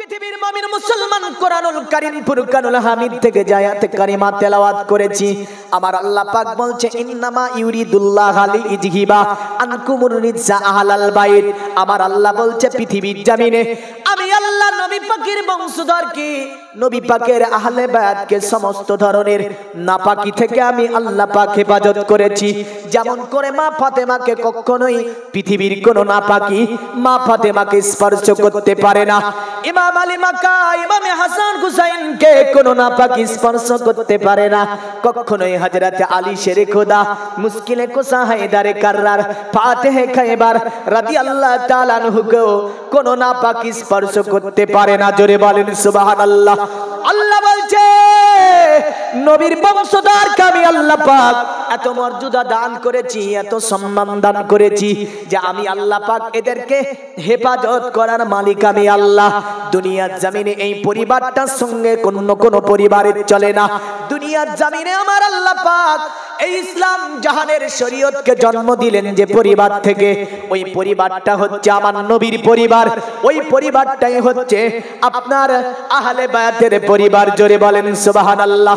পৃথিবীর মামিন মুসলমান কোরআনুল কারীম ফুরকানুল হামিদ থেকে জায়াত কারিমা তেলাওয়াত করেছি আমার আল্লাহ পাক বলছে ইন্নামা ইউরিদুল্লাহ আলি ইজহিবা আনকুমুর রিজসা আহলাল বাইত আমার আল্লাহ বলছে পৃথিবীর জামিনে পাকের বংশধরকে নবী পাকের আহলে বায়াতকে সমস্ত ধরনের নাপাকি থেকে আমি আল্লাহ পাক হেফাজত করেছি যেমন করে মা ফাতেমাকে কখনোই পৃথিবীর কোন নাপাকি মা ফাতেমাকে স্পর্শ করতে পারে না ইমাম আলী মাকা হাসান হুসাইনকে কোন নাপাকি স্পর্শ করতে পারে না কখনোই আলী শেরে খোদা মুশকিলে কোসা হায়দারে কাররার খাইবার রাদিয়াল্লাহু তাআলা কোন নাপাকি স্পর্শ করতে পারে পারে না জোরে বলেন সুবাহ আল্লাহ আল্লাহ বলছে নবীর বংশধরকে আমি আল্লাহ পাক এত মর্যাদা দান করেছি এত সম্মান দান করেছি যে আমি আল্লাহ পাক এদেরকে হেফাজত করার মালিক আমি আল্লাহ দুনিয়ার জামিনে এই পরিবারটার সঙ্গে কোন কোন পরিবারের চলে না দুনিয়ার জামিনে আমার আল্লাহ পাক এই ইসলাম জাহানের শরীয়তকে জন্ম দিলেন যে পরিবার থেকে ওই পরিবারটা হচ্ছে আমার নবীর পরিবার ওই পরিবারটাই হচ্ছে আপনার আহলে বায়াতের পরিবার জোরে বলেন সুবহানাল্লাহ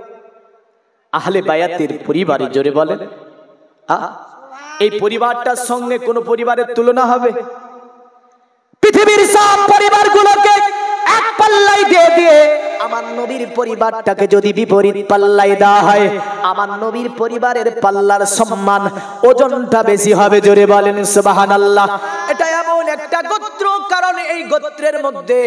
আহলে বায়াতের পরিবারে জোরে বলেন এই পরিবারটার সঙ্গে কোন পরিবারের তুলনা হবে পৃথিবীর সব পরিবারগুলোকে এক পাল্লাই দিয়ে দিয়ে আমার নবীর পরিবারটাকে যদি বিপরীত পাল্লায় দেওয়া হয় আমার নবীর পরিবারের পাল্লার সম্মান ওজনটা বেশি হবে জোরে বলেন সুবাহান এটা এমন একটা গোত্র কারণ এই গোত্রের মধ্যে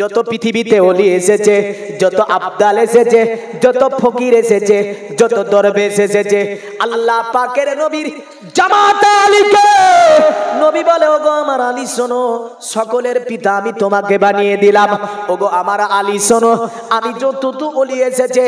যত পৃথিবীতে অলি এসেছে যত আবদাল এসেছে যত ফকির এসেছে যত দরবে এসেছে আল্লাহ পাকের নবীর জামাত আলীকে নবী বলে ওগো আমার আলী শোনো সকলের পিতা আমি তোমাকে বানিয়ে দিলাম ওগো আমার আলী শোনো আমি যত তো অলি এসেছে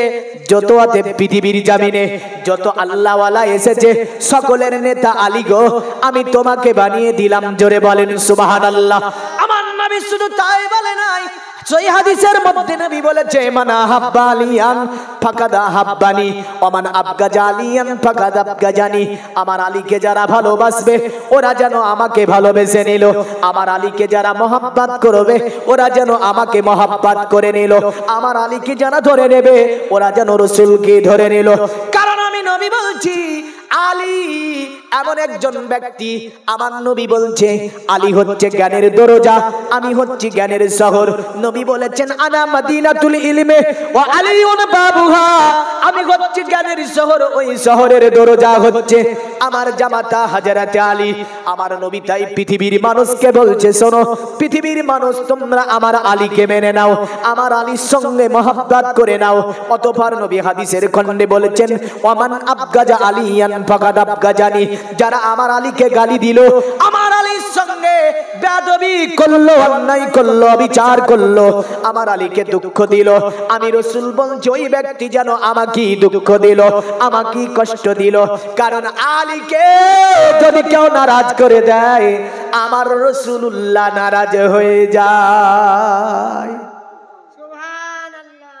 যত আতে পৃথিবীর জামিনে যত আল্লাহওয়ালা এসেছে সকলের নেতা আলী গো আমি তোমাকে বানিয়ে দিলাম জোরে বলেন সুবাহান আল্লাহ আমার নবী শুধু তাই বলে নাই সেই হাদিসের মধ্যে নবী বলেছে মানা হাব্বালিয়ান ফাকাদা হাব্বানি অমান আবগাজালিয়ান ফাকাদ আবগাজানি আমার আলীকে যারা ভালোবাসবে ওরা যেন আমাকে ভালোবেসে নিল আমার আলীকে যারা মহাব্বাত করবে ওরা যেন আমাকে মহাব্বাত করে নিল আমার আলীকে যারা ধরে নেবে ওরা যেন রসুলকে ধরে নিল কারণ আমি নবী বলছি আলী এমন একজন ব্যক্তি আমার নবী বলছে আলী হচ্ছে জ্ঞানের দরজা আমি হচ্ছি জ্ঞানের শহর নবী বলেছেন আনা মাদিনাতুল ইলমে ওয়া আলীউন বাবুহা আমি হচ্ছি জ্ঞানের শহর ওই শহরের দরজা হচ্ছে আমার জামাতা হযরত আলী আমার নবী তাই পৃথিবীর মানুষকে বলছে শোনো পৃথিবীর মানুষ তোমরা আমার আলীকে মেনে নাও আমার আলীর সঙ্গে মহাব্বাত করে নাও অতঃপর নবী হাদিসের খণ্ডে বলেছেন ওয়া মান আবগাজা আলিয়ান ফাকাদ আবগাজানি যারা আমার আলীকে গালি দিল আমার আলীর সঙ্গে বেদবি করলো অন্যায় করলো বিচার করলো আমার আলীকে দুঃখ দিল আমি রসুল বলছি ওই ব্যক্তি যেন আমাকে দুঃখ দিল আমাকে কষ্ট দিল কারণ আলীকে যদি কেউ নারাজ করে দেয় আমার রসুল্লাহ নারাজ হয়ে যায়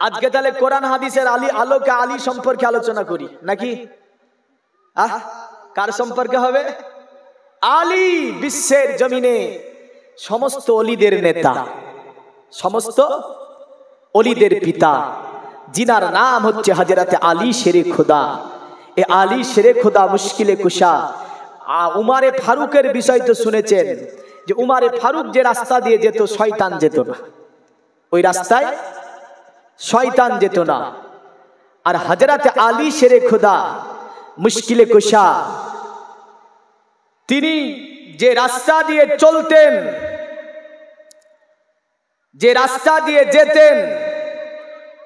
আজকে তাহলে কোরআন হাদিসের আলী আলোকে আলী সম্পর্কে আলোচনা করি নাকি আহ কার সম্পর্কে হবে আলী বিশ্বের জমিনে সমস্ত অলিদের নেতা সমস্ত অলিদের পিতা জিনার নাম হচ্ছে হাজরাতে আলী শেরে খোদা এ আলী শেরে খোদা মুশকিলে কুষা উমারে ফারুকের বিষয় তো শুনেছেন যে উমারে ফারুক যে রাস্তা দিয়ে যেত শয়তান যেত না ওই রাস্তায় শয়তান যেত না আর হাজরাতে আলী শেরে খোদা মুশকিলে কুশা তিনি যে রাস্তা দিয়ে চলতেন যে রাস্তা দিয়ে যেতেন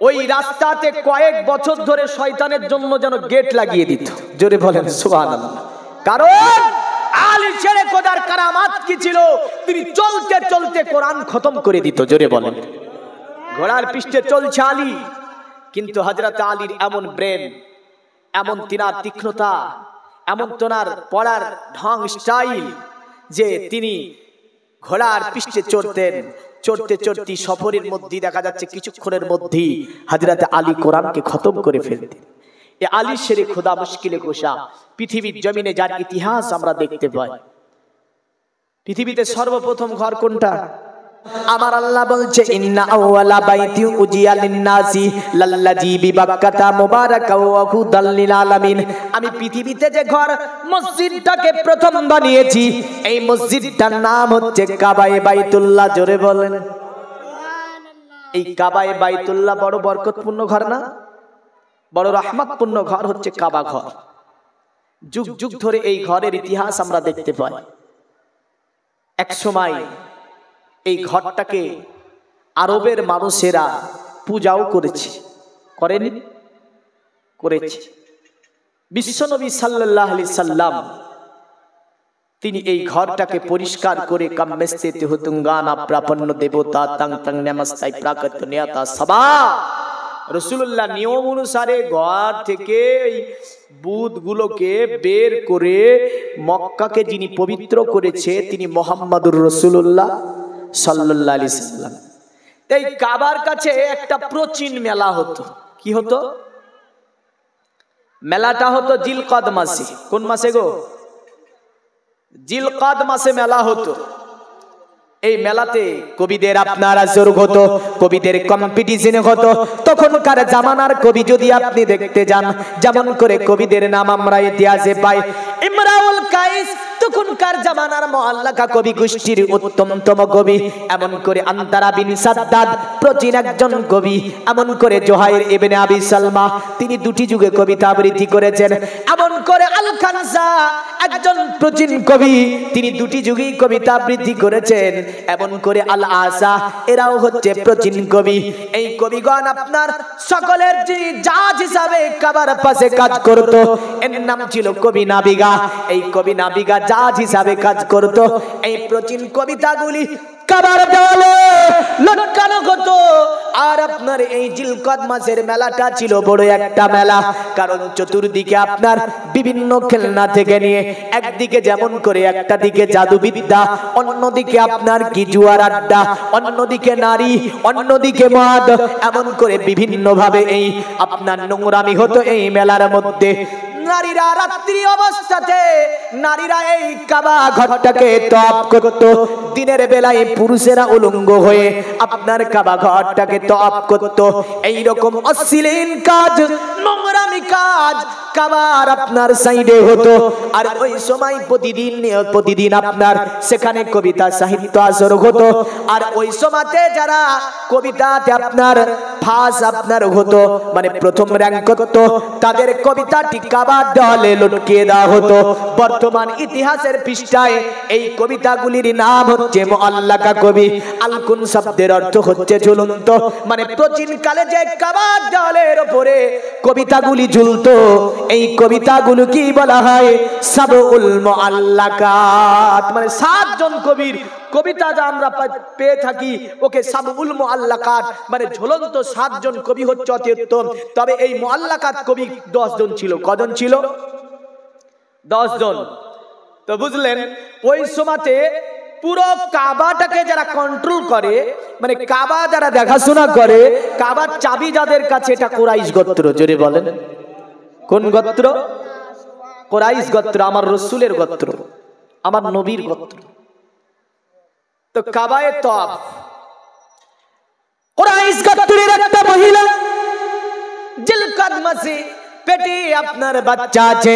ওই রাস্তাতে কয়েক বছর ধরে শয়তানের জন্য যেন গেট লাগিয়ে দিত জোরে বলেন সুহান কারণ আলী ছেড়ে কোদার কি ছিল তিনি চলতে চলতে কোরআন খতম করে দিত জোরে বলেন ঘোড়ার পৃষ্ঠে চলছে আলী কিন্তু হজরত আলীর এমন ব্রেন এমন তিনার তীক্ষ্ণতা এমন তোনার পড়ার ঢং স্টাইল যে তিনি ঘোড়ার পৃষ্ঠে চড়তেন চড়তে চড়তে সফরের মধ্যে দেখা যাচ্ছে কিছুক্ষণের মধ্যেই হাজিরাতে আলী কোরআনকে খতম করে ফেলতেন এ আলী শেরে খোদা মুশকিলে গোসা পৃথিবীর জমিনে যার ইতিহাস আমরা দেখতে পাই পৃথিবীতে সর্বপ্রথম ঘর কোনটা আমার আল্লাহ বলছে ইন্না আওয়ালা বাইতি উজিয়া লিন্নাসি বিবাক্কাতা মুবারাকা ওয়া আলামিন আমি পৃথিবীতে যে ঘর মসজিদটাকে প্রথম বানিয়েছি এই মসজিদটার নাম হচ্ছে কাবায়ে বাইতুল্লাহ জোরে বলেন এই কাবায়ে বাইতুল্লাহ বড় বরকতপূর্ণ ঘর না বড় রহমতপূর্ণ ঘর হচ্ছে কাবা ঘর যুগ যুগ ধরে এই ঘরের ইতিহাস আমরা দেখতে পাই এক সময় এই ঘরটাকে আরবের মানুষেরা পূজাও করেছে করেনি করেছে বিশ্বনবী সাল্লাহ আলি সাল্লাম তিনি এই ঘরটাকে পরিষ্কার করে কাম্যস্তে তেহতুঙ্গানা প্রাপন্ন দেবতা তাং তাং নেমাস্তাই প্রাকৃত নেতা সবা রসুল্লাহ নিয়ম অনুসারে ঘর থেকে এই বুধগুলোকে বের করে মক্কাকে যিনি পবিত্র করেছে তিনি মোহাম্মদুর রসুল্লাহ সাল্লাম তাই কাবার কাছে একটা প্রচীন মেলা হতো কি হতো মেলাটা হতো জিলকদ মাসে কোন মাসে গো জিলকদ মাসে মেলা হতো এই মেলাতে কবিদের আপনারা আসর হতো কবিদের কম্পিটিশন হতো তখনকার জামানার কবি যদি আপনি দেখতে যান যেমন করে কবিদের নাম আমরা ইতিহাসে পাই ইমরাউল কাইস তখনকার জামানার মহাল্লাকা কবি গোষ্ঠীর উত্তমতম কবি এমন করে আন্তারা বিন সাদ্দাদ প্রচীন একজন কবি এমন করে জোহাইর ইবনে আবি সালমা তিনি দুটি যুগে কবিতা আবৃত্তি করেছেন এমন করে আল খানসা একজন প্রচীন কবি তিনি দুটি যুগেই কবিতা আবৃত্তি করেছেন এমন করে আল আসা এরাও হচ্ছে প্রচীন কবি এই কবিগণ আপনার সকলের যে জাজ হিসাবে কাবার পাশে কাজ করত এর নাম ছিল কবি নাবিগা এই কবি নাবিকা জাজ হিসাবে কাজ করত এই প্রাচীন কবিতাগুলি কাবার দেওয়ালে লটকানো হতো আর আপনার এই জিলকদ মাসের মেলাটা ছিল বড় একটা মেলা কারণ চতুর্দিকে আপনার বিভিন্ন খেলনা থেকে নিয়ে একদিকে যেমন করে একটা দিকে জাদুবিদ্যা অন্যদিকে আপনার আড্ডা অন্যদিকে নারী অন্যদিকে মদ এমন করে বিভিন্নভাবে এই আপনার নোংরামি হতো এই মেলার মধ্যে নারীরা রাত্রি অবস্থাতে নারীরা এই কাবা ঘরটাকে তপ করত দিনের বেলায় পুরুষেরা উলঙ্গ হয়ে আপনার কাবা ঘরটাকে তপ করত এই রকম অশ্লীল কাজ নোংরামি কাজ কাবার আপনার সাইডে হতো আর ওই সময় প্রতিদিন প্রতিদিন আপনার সেখানে কবিতা সাহিত্য আসর হতো আর ওই সময়তে যারা কবিতাতে আপনার ফাঁস আপনার হতো মানে প্রথম র্যাঙ্ক করতো তাদের কবিতাটি কাবা লম্বা দেওয়ালে লটকিয়ে দেওয়া হতো বর্তমান ইতিহাসের পৃষ্ঠায় এই কবিতাগুলির নাম হচ্ছে মোয়াল্লাকা কবি আলকুন শব্দের অর্থ হচ্ছে ঝুলন্ত মানে প্রাচীন কালে যে কাবার দলের উপরে কবিতাগুলি ঝুলত এই কবিতাগুলো কি বলা হয় সাবউল মোয়াল্লাকাত মানে সাতজন কবির কবিতা যা আমরা পেয়ে থাকি ওকে সাবউল মোয়াল্লাকাত মানে ঝুলন্ত সাতজন কবি হচ্ছে অতি উত্তম তবে এই মোয়াল্লাকাত কবি দশজন ছিল কজন ছিল ছিল জন তো বুঝলেন ওই সময়তে পুরো কাবাটাকে যারা কন্ট্রোল করে মানে কাবা যারা দেখাশোনা করে কাবার চাবি যাদের কাছে এটা কোরাইশ গোত্র জোরে বলেন কোন গোত্র কোরাইশ গোত্র আমার রসুলের গোত্র আমার নবীর গোত্র তো কাবায় তফ কোরাইশ গোত্রের একটা মহিলা জিলকাদ মাসি बेटी अपनर बच्चा छे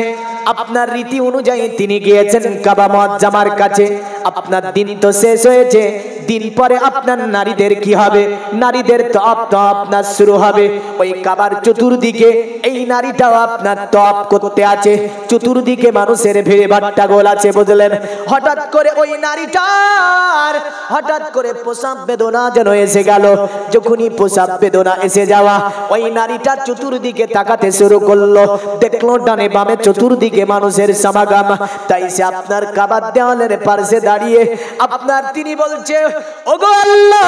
আপনার রীতি অনুযায়ী তিনি গিয়েছেন কাবা মজ্জামার কাছে আপনার দিন তো শেষ হয়েছে দিন পরে আপনার নারীদের কি হবে নারীদের তপ তো আপনার শুরু হবে ওই কাবার চতুর্দিকে এই নারীটাও আপনার তপ করতে আছে চতুর্দিকে মানুষের ভেড়ে বাট্টা গোল আছে বুঝলেন হঠাৎ করে ওই নারীটার হঠাৎ করে পোশাক বেদনা যেন এসে গেল যখনই পোশাক বেদনা এসে যাওয়া ওই নারীটা চতুর্দিকে তাকাতে শুরু করলো দেখলো ডানে বামে চতুর্দিকে দিকে মানুষের সমাগম তাই সে আপনার কাবার দেওয়ালের পার্শ্বে দাঁড়িয়ে আপনার তিনি বলছে ওগো আল্লাহ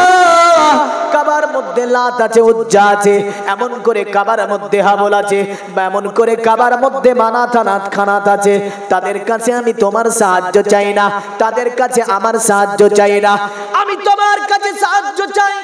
কাবার মধ্যে লাত আছে উজ্জা আছে এমন করে কাবার মধ্যে হাবল আছে বা এমন করে কাবার মধ্যে মানাত আনাত খানাত আছে তাদের কাছে আমি তোমার সাহায্য চাই না তাদের কাছে আমার সাহায্য চাই না আমি তোমার কাছে সাহায্য চাই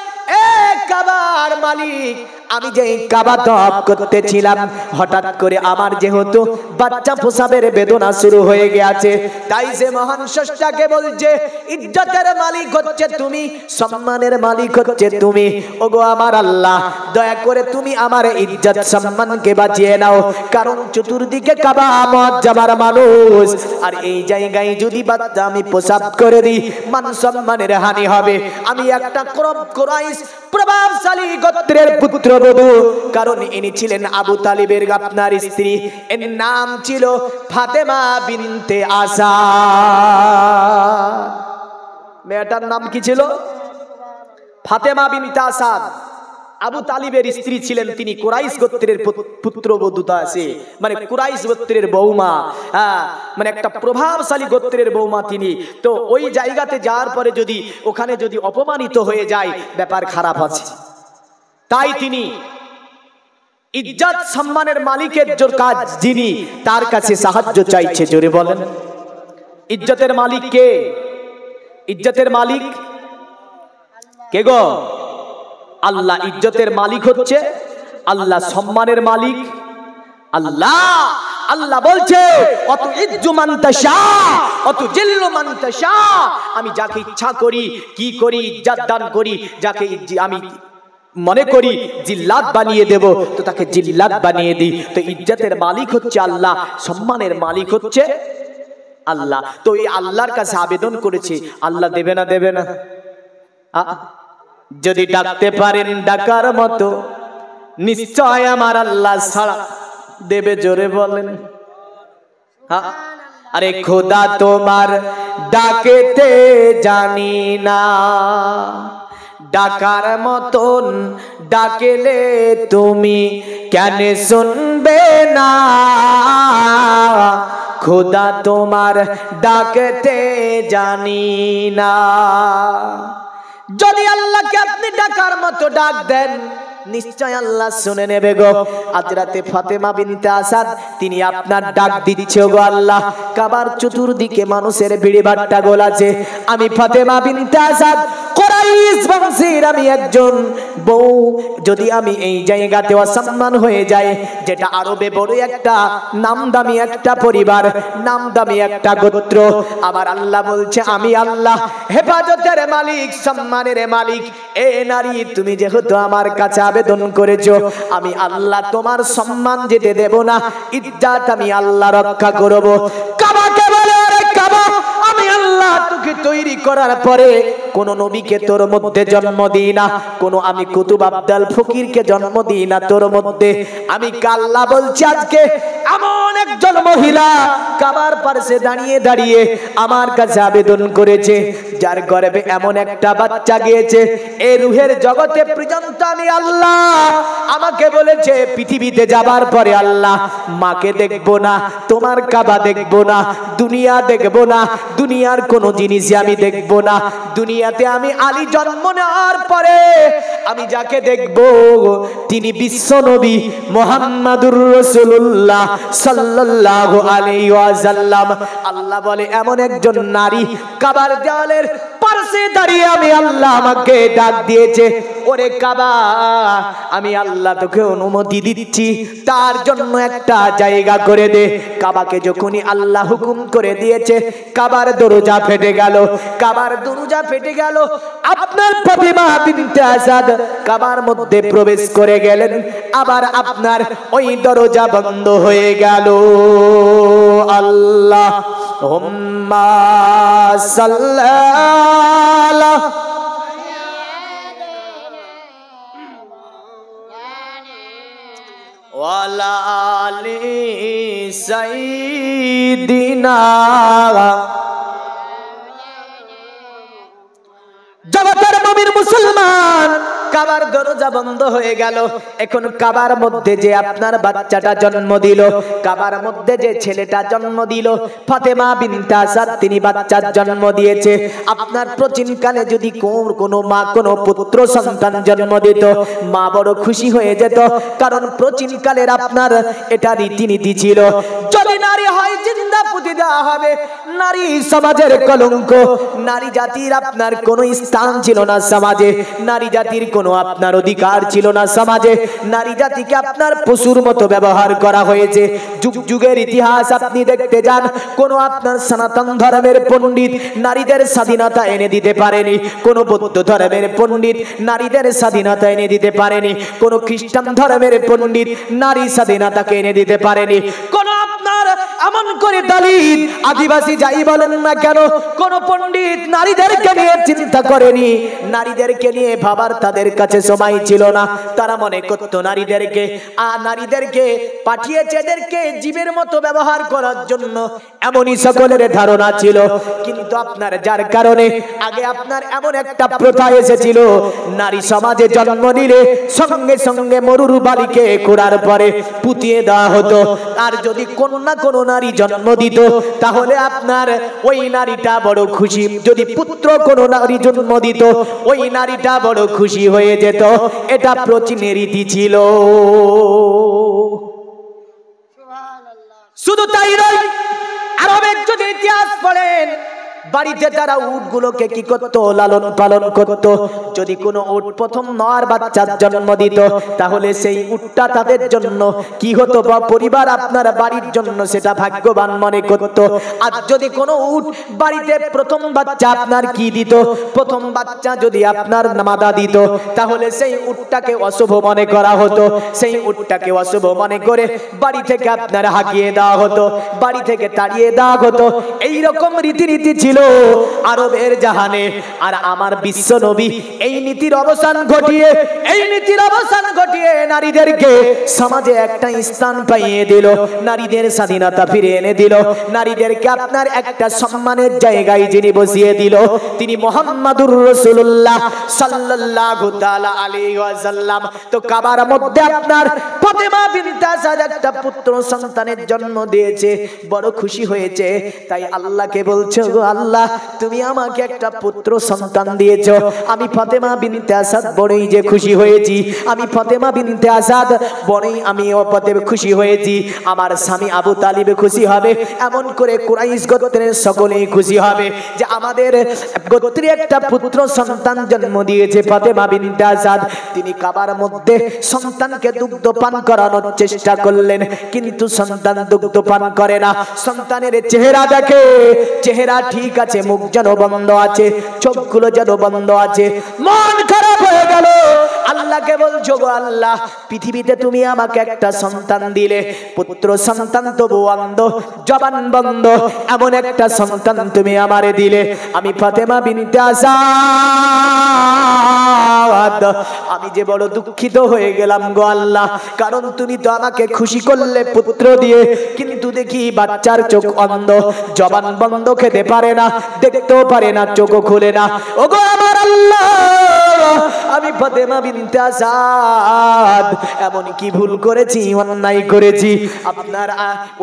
এ কাবার মালিক আমি যে কাবা তপ করতেছিলাম হঠাৎ করে আমার যেহেতু বাচ্চা পোষাবের বেদনা শুরু হয়ে গেছে তাই যে মহান স্রষ্টাকে বলছে ইজ্জতের মালিক হচ্ছে তুমি সম্মানের মালিক হচ্ছে তুমি ওগো আমার আল্লাহ দয়া করে তুমি আমার ইজ্জত সম্মানকে বাঁচিয়ে নাও কারণ চতুর্দিকে কাবা আমার যাবার মানুষ আর এই জায়গায় যদি বাচ্চা আমি প্রসাব করে দিই মান সম্মানের হানি হবে আমি একটা ক্রপ ক্রাইশ প্রভাবশালী গোত্রের পুত্র গৃহবধূ কারণ ইনি ছিলেন আবু তালিবের আপনার স্ত্রী এর নাম ছিল ফাতেমা বিনতে আসা মেয়েটার নাম কি ছিল ফাতেমা বিনতে আসাদ আবু তালিবের স্ত্রী ছিলেন তিনি কুরাইশ গোত্রের পুত্র বধূতা আছে মানে কুরাইশ গোত্রের বৌমা হ্যাঁ মানে একটা প্রভাবশালী গোত্রের বৌমা তিনি তো ওই জায়গাতে যাওয়ার পরে যদি ওখানে যদি অপমানিত হয়ে যায় ব্যাপার খারাপ আছে তাই তিনি ইজ্জত সম্মানের মালিকের জোর কাজ যিনি তার কাছে সাহায্য চাইছে জোরে বলেন ইজ্জতের মালিক কে ইজ্জতের মালিক কে গো আল্লাহ ইজ্জতের মালিক হচ্ছে আল্লাহ সম্মানের মালিক আল্লাহ আল্লাহ বলছে অত ইজ্জু মান্তাশা অত জিল্লু মান্তাশা আমি যাকে ইচ্ছা করি কি করি ইজ্জাত দান করি যাকে আমি মনে করি জিল্লাত বানিয়ে দেব তো তাকে জিল্লাত বানিয়ে দিই তো ইজ্জাতের মালিক হচ্ছে আল্লাহ সম্মানের মালিক হচ্ছে আল্লাহ তো এই আল্লাহর কাছে আবেদন করেছি আল্লাহ দেবে না দেবে না যদি ডাকতে পারেন ডাকার মতো নিশ্চয় আমার আল্লাহ ছাড়া দেবে জোরে বলেন আরে খোদা তোমার ডাকেতে জানি না ডাকার মতন ডাকেলে তুমি কেন শুনবে না খোদা তোমার ডাকতে জানি না যদি আল্লাহকে আপনি ডাকার মতো ডাক দেন নিশ্চয় আল্লাহ শুনে নেবে গো আজ রাতে ফাতেমা বিনতে আসাদ তিনি আপনার ডাক দিচ্ছে গো আল্লাহ কাবার চতুর্দিকে মানুষের ভিড়ে ভাট্টা গোল আছে আমি ফাতেমা বিনতে আসাদ আমি একজন বউ যদি আমি এই জায়গাতে অসম্মান হয়ে যাই যেটা আরবে বড় একটা একটা পরিবার একটা গোত্র আল্লাহ বলছে আমি আল্লাহ হেফাজতের মালিক সম্মানের মালিক এ নারী তুমি যেহেতু আমার কাছে আবেদন করেছো আমি আল্লাহ তোমার সম্মান যেতে দেব না ইজ্জাত আমি আল্লাহ রক্ষা করবো কাবাকে তোকে তৈরি করার পরে কোন নবীকে তোর মধ্যে জন্ম দিই না কোন আমি কুতুব আব্দাল ফকিরকে জন্ম দিই না তোর মধ্যে আমি কাল্লা বলছি আজকে এমন একজন মহিলা কাবার দাঁড়িয়ে দাঁড়িয়ে আমার কাছে আবেদন করেছে যার গর্বে এমন একটা বাচ্চা গিয়েছে এ রুহের জগতে পর্যন্ত আমি আল্লাহ আমাকে বলেছে পৃথিবীতে যাবার পরে আল্লাহ মাকে দেখবো না তোমার কাবা দেখবো না দুনিয়া দেখবো না দুনিয়ার কোনো জিনিসই আমি দেখব না দুনিয়াতে আমি আলী জন্ম নেওয়ার পরে আমি যাকে দেখব তিনি বিশ্ব নবী মোহাম্মদুর রসুল্লাহ সাল্লাহ আলী ওয়াজাল্লাম আল্লাহ বলে এমন একজন নারী কাবার দেওয়ালের কাছে দাঁড়িয়ে আমি আল্লাহ আমাকে ডাক দিয়েছে ওরে কাবা আমি আল্লাহ তোকে অনুমতি দিচ্ছি তার জন্য একটা জায়গা করে দে কাবাকে যখনই আল্লাহ হুকুম করে দিয়েছে কাবার দরজা ফেটে গেল কাবার দরজা ফেটে গেল আপনার প্রতিমা বিনতে আজাদ কাবার মধ্যে প্রবেশ করে গেলেন আবার আপনার ওই দরজা বন্ধ হয়ে গেল আল্লাহ اللهم صل على وعلى آل سيدنا জগতের নবীর মুসলমান কাবার দরজা বন্ধ হয়ে গেল এখন কাবার মধ্যে যে আপনার বাচ্চাটা জন্ম দিল কাবার মধ্যে যে ছেলেটা জন্ম দিল ফাতেমা বিনতা আসাদ তিনি বাচ্চার জন্ম দিয়েছে আপনার প্রাচীনকালে যদি কোনো মা কোনো পুত্র সন্তান জন্ম দিত মা বড় খুশি হয়ে যেত কারণ প্রাচীনকালের আপনার এটা রীতিনীতি ছিল যদি নারী হয় জিন্দা পুঁতি দেওয়া হবে নারী সমাজের কলঙ্ক নারী জাতির আপনার কোনো স্থান ছিল না সমাজে নারী জাতির কোনো আপনার অধিকার ছিল না সমাজে নারী জাতিকে আপনার পশুর মতো ব্যবহার করা হয়েছে যুগ যুগের ইতিহাস আপনি দেখতে যান কোনো আপনার সনাতন ধর্মের পণ্ডিত নারীদের স্বাধীনতা এনে দিতে পারেনি কোনো বৌদ্ধ ধর্মের পণ্ডিত নারীদের স্বাধীনতা এনে দিতে পারেনি কোনো খ্রিস্টান ধর্মের পণ্ডিত নারী স্বাধীনতাকে এনে দিতে পারেনি কোনো আপনার এমন করে দালিত আদিবাসী যাই বলেন না কেন কোন পণ্ডিত নারীদেরকে নিয়ে চিন্তা করেনি নারীদেরকে নিয়ে ভাবার তাদের কাছে সময় ছিল না তারা মনে করত নারীদেরকে আর নারীদেরকে পাঠিয়েছে এদেরকে জীবের মতো ব্যবহার করার জন্য এমনই সকলের ধারণা ছিল কিন্তু আপনার যার কারণে আগে আপনার এমন একটা প্রথা এসেছিল নারী সমাজে জন্ম নিলে সঙ্গে সঙ্গে মরুর বাড়িকে ঘোরার পরে পুতিয়ে দেওয়া হতো আর যদি কোন না কোনো নারী জন্ম দিত তাহলে আপনার ওই নারীটা বড় খুশি যদি পুত্র কোনো নারী জন্ম দিত ওই নারীটা বড় খুশি হয়ে যেত এটা প্রচীন রীতি ছিল শুধু তাই নয় আরবের যদি ইতিহাস পড়েন বাড়িতে তারা উটগুলোকে কি করত লালন পালন করত যদি কোনো উট প্রথম নর বাচ্চার জন্ম দিত তাহলে সেই উটটা তাদের জন্য কি হতো বা পরিবার আপনার বাড়ির জন্য সেটা ভাগ্যবান মনে করত আর যদি কোনো উট বাড়িতে প্রথম বাচ্চা আপনার কি দিত প্রথম বাচ্চা যদি আপনার মাদা দিত তাহলে সেই উটটাকে অশুভ মনে করা হতো সেই উটটাকে অশুভ মনে করে বাড়ি থেকে আপনার হাঁকিয়ে দেওয়া হতো বাড়ি থেকে তাড়িয়ে দেওয়া হতো এইরকম রীতিনীতি ছিল ছিল আরবের জাহানে আর আমার বিশ্ব নবী এই নীতির অবসান ঘটিয়ে এই নীতির অবসান ঘটিয়ে নারীদেরকে সমাজে একটা স্থান পাইয়ে দিল নারীদের স্বাধীনতা ফিরে এনে দিল নারীদেরকে আপনার একটা সম্মানের জায়গায় যিনি বসিয়ে দিল তিনি মোহাম্মদুর রসুল্লাহ সাল্লাহ আলী ওয়াজাল্লাম তো কাবার মধ্যে আপনার ফতেমা বিনতাসাদ একটা পুত্র সন্তানের জন্ম দিয়েছে বড় খুশি হয়েছে তাই আল্লাহকে বলছে আল্লাহ আল্লাহ তুমি আমাকে একটা পুত্র সন্তান দিয়েছ আমি ফাতেমা বিনতে আসাদ বড়ই যে খুশি হয়েছি আমি ফাতেমা বিনতে আসাদ বড়ই আমি অপতে খুশি হয়েছি আমার স্বামী আবু তালিবে খুশি হবে এমন করে কুরাইশ গোত্রের সকলেই খুশি হবে যে আমাদের গোত্রে একটা পুত্র সন্তান জন্ম দিয়েছে ফাতেমা বিনতে আসাদ তিনি কাবার মধ্যে সন্তানকে দুগ্ধ পান করানোর চেষ্টা করলেন কিন্তু সন্তান দুগ্ধ পান করে না সন্তানের চেহারা দেখে চেহারা ঠিক কাছে মুখ যেন বন্ধ আছে চোখগুলো যেন বন্ধ আছে মন আল্লাহকে বলছো গো আল্লাহ পৃথিবীতে তুমি আমাকে একটা সন্তান দিলে পুত্র সন্তান তবু অন্ধ জবান বন্ধ এমন একটা সন্তান তুমি আমারে দিলে আমি ফাতেমা বিনতে আসাদ আমি যে বড় দুঃখিত হয়ে গেলাম গো আল্লাহ কারণ তুমি তো আমাকে খুশি করলে পুত্র দিয়ে কিন্তু দেখি বাচ্চার চোখ অন্ধ জবান বন্ধ খেতে পারে না দেখতেও পারে না চোখও খুলে না ওগো আমার আল্লাহ আমি ফাতেমা বিনতে আসাদ এমন কি ভুল করেছি অন্যায় করেছি আপনার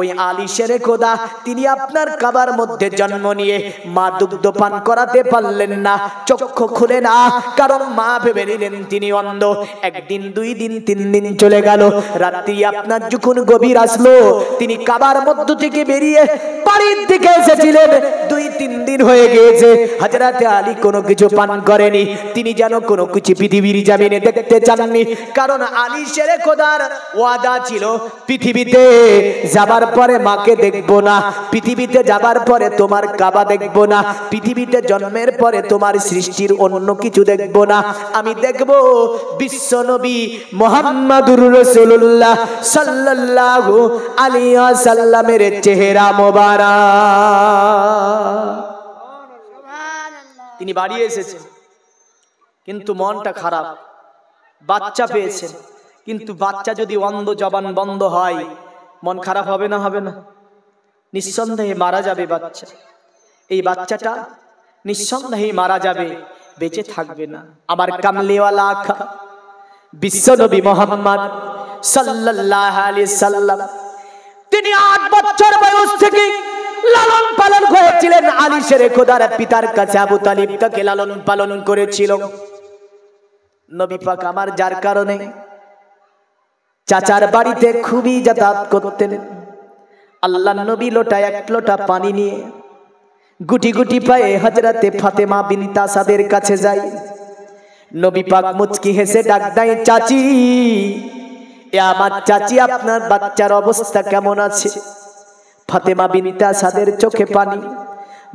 ওই আলী শেরে খোদা তিনি আপনার কাবার মধ্যে জন্ম নিয়ে মা দুগ্ধ পান করাতে পারলেন না চক্ষু খুলে না কারণ মা ভেবে নিলেন তিনি অন্ধ একদিন দুই দিন তিন দিন চলে গেল রাত্রি আপনার যখন গভীর আসলো তিনি কাবার মধ্য থেকে বেরিয়ে বাড়ির দিকে এসেছিলেন দুই তিন দিন হয়ে গিয়েছে হাজরাতে আলী কোনো কিছু পান করেনি তিনি যেন কোনো কিছু পৃথিবীর জামিনে দেখতে চাননি কারণ আলী শেরে খোদার ওয়াদা ছিল পৃথিবীতে যাবার পরে মাকে দেখব না পৃথিবীতে যাবার পরে তোমার কাবা দেখব না পৃথিবীতে জন্মের পরে তোমার সৃষ্টির অন্য কিছু দেখব না আমি দেখব বিশ্বনবী মোহাম্মদুর রসুল্লাহ সাল্লাহ আলিয়া সাল্লামের চেহারা মোবারা তিনি বাড়ি এসেছেন কিন্তু মনটা খারাপ বাচ্চা পেয়েছেন কিন্তু বাচ্চা যদি অন্ধ জবান বন্ধ হয় মন খারাপ হবে না হবে না নিঃসন্দেহে মারা যাবে বাচ্চা এই বাচ্চাটা নিঃসন্দেহে মারা যাবে বেঁচে থাকবে না আমার কামলিওয়ালা আখা বিশ্বনবী মোহাম্মদ সাল্লাল্লাহু আলাইহি সাল্লাম তিনি আট বছর বয়স থেকে লালন পালন করেছিলেন আলী শেরে খোদার পিতার কাছে আবু তালিব তাকে লালন পালন করেছিল নবী পাক আমার যার কারণে চাচার বাড়িতে খুবই যাতায়াত করতেন আল্লাহ নবী লোটা এক লোটা পানি নিয়ে গুটি গুটি পায়ে হাজরাতে ফাতেমা বিনিতা সাদের কাছে যাই নবী পাক মুচকি হেসে ডাক দেয় চাচি এ আমার চাচি আপনার বাচ্চার অবস্থা কেমন আছে ফাতেমা বিনিতা সাদের চোখে পানি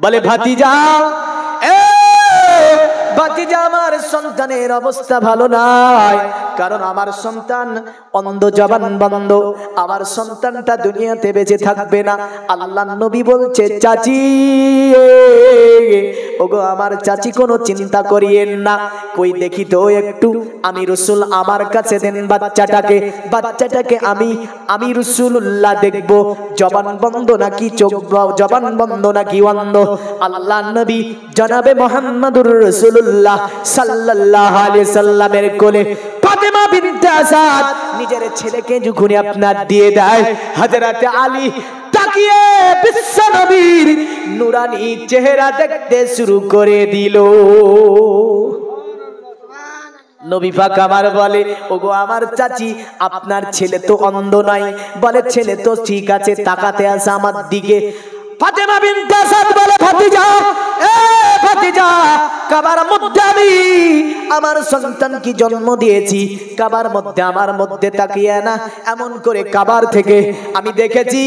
বলে ভাতিজা ভাতিজা আমার সন্তানের অবস্থা ভালো নয় কারণ আমার সন্তান অন্ধ জবান বন্ধ আমার সন্তানটা দুনিয়াতে বেঁচে থাকবে না আল্লাহ নবী বলছে চাচি ওগো আমার চাচি কোনো চিন্তা করিয়েন না কই দেখি তো একটু আমি রসুল আমার কাছে দেন বাচ্চাটাকে বাচ্চাটাকে আমি আমি রসুল্লাহ দেখব জবান বন্ধ নাকি চোখ জবান বন্ধ নাকি অন্ধ আল্লাহ নবী জনাবে মোহাম্মদুর রসুল্লাহ সাল্লাহ সাল্লাল্লাহু আলাইহি সাল্লামের কোলে নিজের ছেলেকে যখন আপনার দিয়ে দেয় আলী তাকিয়ে বিশ্ব নবীর নুরানি চেহারা দেখতে শুরু করে দিল নবী পাক আমার বলে ওগো আমার চাচি আপনার ছেলে তো অন্ধ নাই বলে ছেলে তো ঠিক আছে তাকাতে আছে আমার দিকে ফাতেমা বিন তাসাদ বলে ভাতিজা এ ভাতিজা কাবার মধ্যে আমি আমার কি জন্ম দিয়েছি কাবার মধ্যে আমার মধ্যে তাকিয়ে না এমন করে কাবার থেকে আমি দেখেছি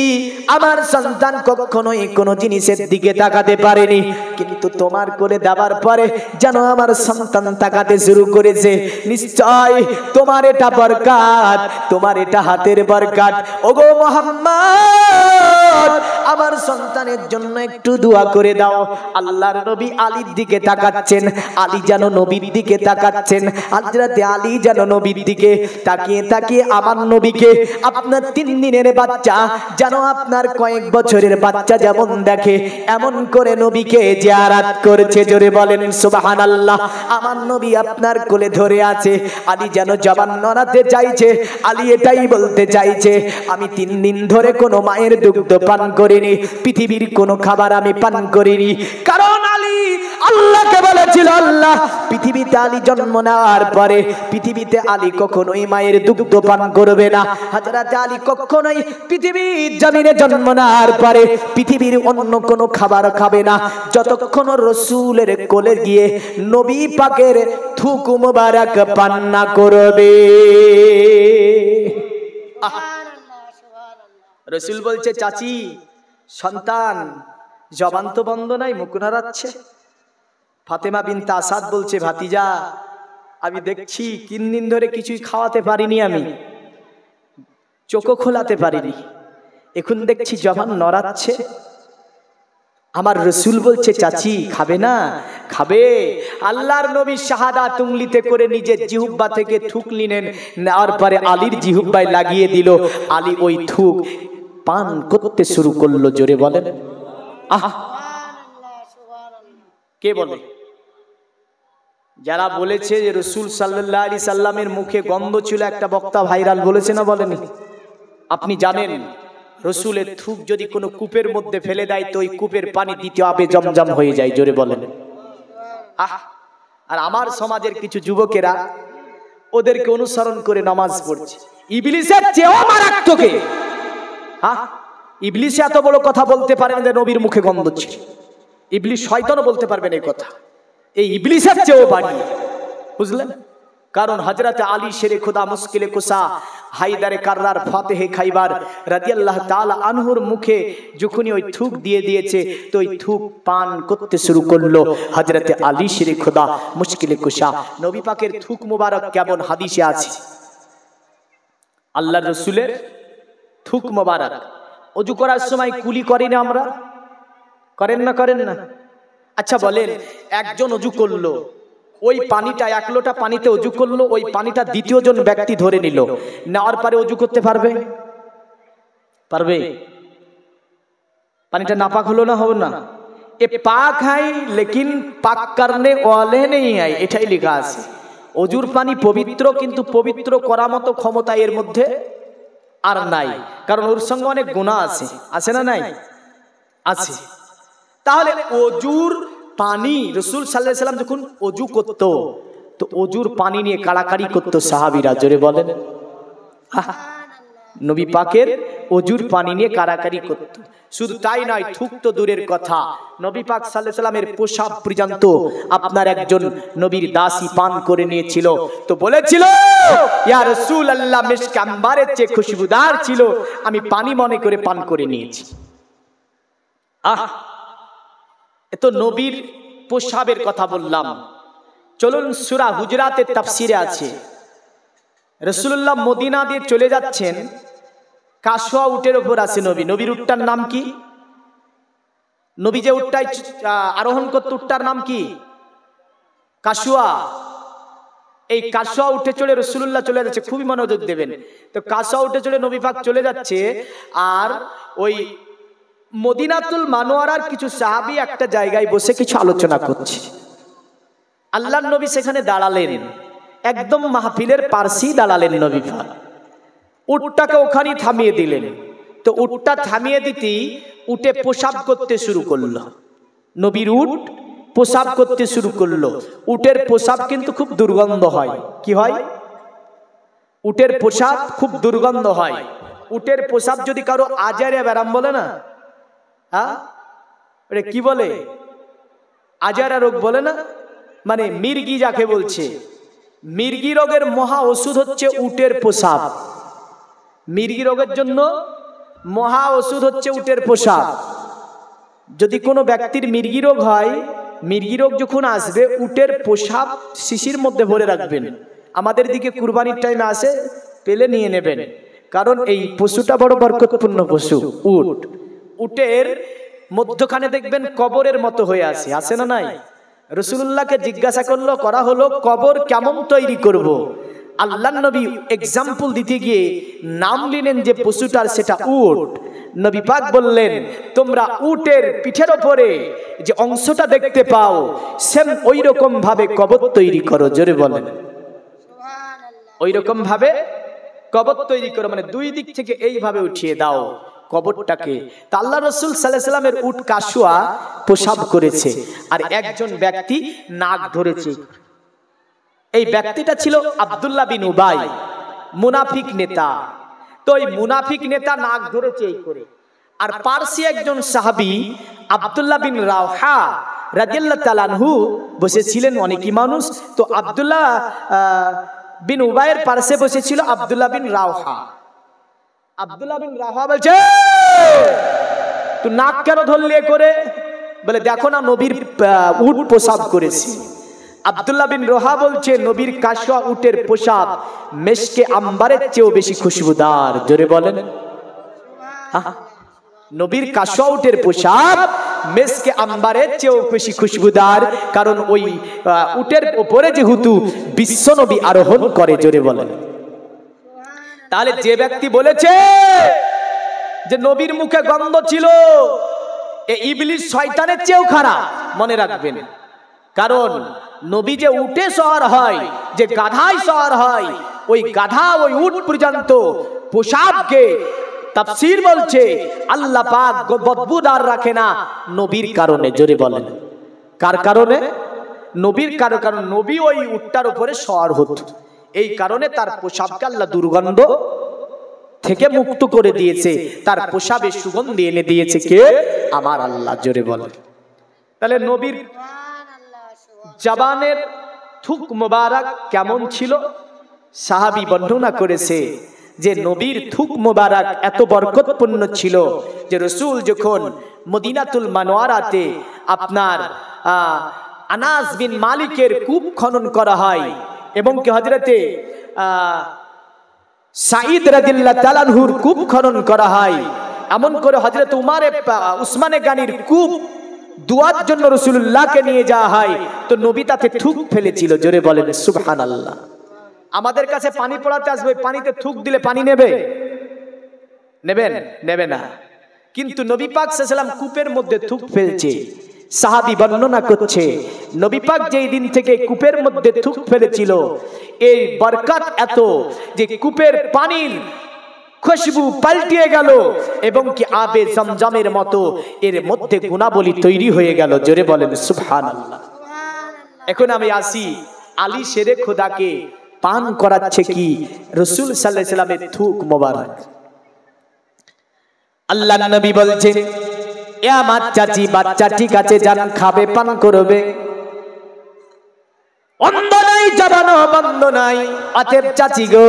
আমার সন্তান কখনোই কোনো জিনিসের দিকে তাকাতে পারেনি কিন্তু তোমার করে দেওয়ার পরে যেন আমার সন্তান তাকাতে শুরু করেছে নিশ্চয় তোমার এটা বরকাত তোমার এটা হাতের বরকাত ওগো মোহাম্মদ আমার সন্তানের জন্য একটু দোয়া করে দাও আল্লাহর নবী আলীর দিকে তাকাচ্ছেন আলী যেন নবীর দিকে তাকাচ্ছেন হাজরাতে আলী যেন নবীর দিকে তাকিয়ে তাকিয়ে আমার নবীকে আপনার তিন দিনের বাচ্চা যেন আপনার কয়েক বছরের বাচ্চা যেমন দেখে এমন করে নবীকে যে আরাত করছে জোরে বলেন সুবাহান আল্লাহ আমার নবী আপনার কোলে ধরে আছে আলী যেন জবান নড়াতে চাইছে আলী এটাই বলতে চাইছে আমি তিন দিন ধরে কোনো মায়ের দুগ্ধ পান করিনি পৃথিবীর কোনো খাবার আমি পান করিনি কারণ আলী আল্লাহকে বলেছিল আল্লাহ পৃথিবীতে আলী জন্ম নেওয়ার পরে পৃথিবীতে আলী কখনোই মায়ের দুগ্ধ পান করবে না হাজরাতে আলী কখনোই পৃথিবীর জমিনে জন্ম নেওয়ার পরে পৃথিবীর অন্য কোনো খাবার খাবে না যতক্ষণ রসুলের কোলে গিয়ে নবী পাকের থুকু মুবারক পান না করবে আহ রসুল বলছে চাচি সন্তান জবান্ত বন্দনায় মুখ নাড়াচ্ছে ফাতেমা বিন তাসাদ বলছে ভাতিজা আমি দেখছি তিন দিন ধরে কিছুই খাওয়াতে পারিনি আমি চোখ খোলাতে পারিনি এখন দেখছি জবান নড়াচ্ছে আমার রসুল বলছে চাচি খাবে না খাবে আল্লাহর নবী শাহাদা তুংলিতে করে নিজের জিহুব্বা থেকে থুক নিলেন নেওয়ার পরে আলীর জিহুব্বায় লাগিয়ে দিল আলী ওই থুক পান করতে শুরু করলো জোরে বলেন আহ কে বলে যারা বলেছে যে রসুল সাল্লি সাল্লামের মুখে গন্ধ ছিল একটা বক্তা ভাইরাল বলেছে না বলেনি আপনি জানেন রসুলের থুক যদি কোনো কূপের মধ্যে ফেলে দেয় তো ওই কূপের পানি দ্বিতীয় আবে জমজম হয়ে যায় জোরে বলেন আহ আর আমার সমাজের কিছু যুবকেরা ওদেরকে অনুসরণ করে নামাজ পড়ছে ইবলিসের চেয়েও মারাত্মকে হ্যাঁ ইবলিস এত বড় কথা বলতে পারে না যে নবীর মুখে গন্ধ ছিল ইবলিস শয়তানও বলতে পারবেন এই কথা এই ইবলিসের চেয়েও বাড়ি বুঝলেন কারণ হজরতে আলী শেরে খুদা মুশকিলে কুসা হাইদারে কার্রার ফাতেহে খাইবার রাজিয়াল্লাহ তালা আনহুর মুখে যখনই ওই থুক দিয়ে দিয়েছে তো ওই থুক পান করতে শুরু করলো হজরতে আলী শেরে খুদা মুশকিলে কুসা নবী পাকের থুক মুবারক কেমন হাদিসে আছে আল্লাহ রসুলের থুক মোবারক অজু করার সময় কুলি করি না আমরা করেন না করেন না আচ্ছা বলেন একজন অজু করলো ওই পানিটা এক লোটা পানিতে অজু করলো ওই পানিটা দ্বিতীয় জন ব্যক্তি ধরে নিল নেওয়ার পরে অজু করতে পারবে পারবে পানিটা নাপাক হলো না হবে না এ পাক হাই লেকিন পাক কারণে ওয়ালে নেই আয় এটাই লেখা আছে অজুর পানি পবিত্র কিন্তু পবিত্র করা মতো ক্ষমতা এর মধ্যে আর নাই কারণ ওর সঙ্গে অনেক গুণা আছে আছে না নাই আছে তাহলে অজুর পানি রসুল সাল্লাহ সাল্লাম যখন অজু করত তো অজুর পানি নিয়ে কাড়াকাড়ি করতো সাহাবিরা জোরে বলেন নবী পাকের অজুর পানি নিয়ে কাড়াকাড়ি করতো শুধু তাই নয় থুক তো দূরের কথা নবী পাক সাল্লাহ সাল্লামের পোশাক পর্যন্ত আপনার একজন নবীর দাসী পান করে নিয়েছিল তো বলেছিল ইয়া রসুল আল্লাহ মেশকে আম্বারের চেয়ে খুশবুদার ছিল আমি পানি মনে করে পান করে নিয়েছি আহ এত নবীর পোশাবের কথা বললাম চলুন সুরা হুজরাতের তাফসিরে আছে রসুল্লাহ মদিনা দিয়ে চলে যাচ্ছেন কাশোয়া উটের ওপর আছে নবী নবীর উটটার নাম কি নবী যে উটটাই আরোহণ করত উটটার নাম কি কাশুয়া এই কাশোয়া উঠে চলে রসুল্লাহ চলে যাচ্ছে খুবই মনোযোগ দেবেন তো কাশোয়া উঠে চলে নবী পাক চলে যাচ্ছে আর ওই মদিনাতুল মানোয়ারার কিছু সাহাবি একটা জায়গায় বসে কিছু আলোচনা করছে আল্লাহ নবী সেখানে দাঁড়ালেন একদম মাহফিলের পার্সি দাঁড়ালেন নবী উটটাকে ওখানেই থামিয়ে দিলেন তো উটটা থামিয়ে দিতে উটে পোশাব করতে শুরু করলো নবীর উট পোশাব করতে শুরু করলো উটের পোশাব কিন্তু খুব দুর্গন্ধ হয় কি হয় উটের পোশাব খুব দুর্গন্ধ হয় উটের পোশাব যদি কারো আজারিয়া ব্যারাম বলে না হ্যাঁ কি বলে আজারা রোগ বলে না মানে মির্গি যাকে বলছে মির্গি রোগের মহা ওষুধ হচ্ছে উটের পোশাব মির্গি রোগের জন্য মহা ওষুধ হচ্ছে উটের পোশাক যদি কোনো ব্যক্তির মির্গি রোগ হয় মির্গি রোগ যখন আসবে উটের পোশাক শিশির মধ্যে ভরে রাখবেন আমাদের দিকে কুরবানির টাইমে আসে পেলে নিয়ে নেবেন কারণ এই পশুটা বড় বরকতপূর্ণ পশু উট উটের মধ্যখানে দেখবেন কবরের মতো হয়ে আসে আসে না নাই রসুল্লাহকে জিজ্ঞাসা করলো করা হলো কবর কেমন তৈরি করব। আল্লাহ নবী এক্সাম্পল দিতে গিয়ে নাম নিলেন যে পশুটার সেটা উট নবী পাক বললেন তোমরা উটের পিঠের ওপরে যে অংশটা দেখতে পাও সেম ওই রকম ভাবে কবর তৈরি করো জোরে বলেন ওই রকম ভাবে কবর তৈরি করো মানে দুই দিক থেকে এইভাবে উঠিয়ে দাও কবরটাকে তা আল্লাহ রসুল সাল্লামের উট কাশুয়া পোশাব করেছে আর একজন ব্যক্তি নাক ধরেছে এই ব্যক্তিটা ছিল আবদুল্লাহ বিন উবাই মুনাফিক নেতা তো এই মুনাফিক নেতা নাক ধরেছে এই করে আর পার্সি একজন সাহাবি আবদুল্লাহ বিন রাওহা রাজিয়াল্লাহ তালানহু বসেছিলেন অনেকই মানুষ তো আবদুল্লাহ বিন উবায়ের পার্সে বসেছিল আবদুল্লাহ বিন রাওহা আবদুল্লাহ বিন রাওহা বলছে তো নাক কেন ধরলে করে বলে দেখো না নবীর উট প্রসাব করেছি আবদুল্লাহ বিন রোহা বলছে নবীর কাশোয়া উটের পোশাক মেশকে আম্বারের চেয়েও বেশি খুশবুদার জোরে বলেন নবীর কাশোয়া উটের পোশাক মেসকে আম্বারের চেয়েও বেশি খুশবুদার কারণ ওই উটের ওপরে যেহেতু বিশ্বনবী আরোহণ করে জোরে বলেন তাহলে যে ব্যক্তি বলেছে যে নবীর মুখে গন্ধ ছিল এ ইবলিশ শয়তানের চেয়েও খারাপ মনে রাখবেন কারণ নবী যে উঠে শহর হয় যে গাধায় শহর হয় ওই গাধা ওই উট পর্যন্ত পোশাককে তাফসির বলছে আল্লাহ পাক বদবুদার রাখে না নবীর কারণে জোরে বলেন কার কারণে নবীর কারো কারণ নবী ওই উটটার উপরে শহর হতো এই কারণে তার পোশাককে আল্লাহ দুর্গন্ধ থেকে মুক্ত করে দিয়েছে তার পোশাবে সুগন্ধি এনে দিয়েছে কে আমার আল্লাহ জোরে বলেন তাহলে নবীর জবানের থুক মোবারক কেমন ছিল সাহাবি বর্ণনা করেছে যে নবীর থুক মোবারক এত বরকতপূর্ণ ছিল যে রসুল যখন মদিনাতুল মানোয়ারাতে আপনার আনাস বিন মালিকের কূপ খনন করা হয় এবং কি হজরতে সাঈদ রাদিল্লা তালানহুর কূপ খনন করা হয় এমন করে হজরত উমারে উসমানে গানির কূপ দুয়ার জন্য রসুল্লাহকে নিয়ে যাওয়া হয় তো নবী তাতে থুক ফেলেছিল জোরে বলেন সুবহান আল্লাহ আমাদের কাছে পানি পড়াতে আসবে পানিতে থুক দিলে পানি নেবে নেবেন নেবে না কিন্তু নবী পাক সাল্লাম কুপের মধ্যে থুক ফেলছে সাহাবি বর্ণনা করছে নবী পাক যেই দিন থেকে কূপের মধ্যে থুক ফেলেছিল এই বরকাত এত যে কূপের পানির খুশবু পাল্টিয়ে গেল এবং কি আবে জমজমের মতো এর মধ্যে গুণাবলী তৈরি হয়ে গেল জোরে বলেন সুফহান এখন আমি আসি আলী সেরে খোদাকে পান করাচ্ছে কি রসুল সাল্লাহ সাল্লামের থুক মোবারক আল্লাহ নবী বলছেন এ আমার চাচি বাচ্চা ঠিক আছে যান খাবে পান করবে অন্ধ নাই জবানো বন্ধ নাই অতএব চাচি গো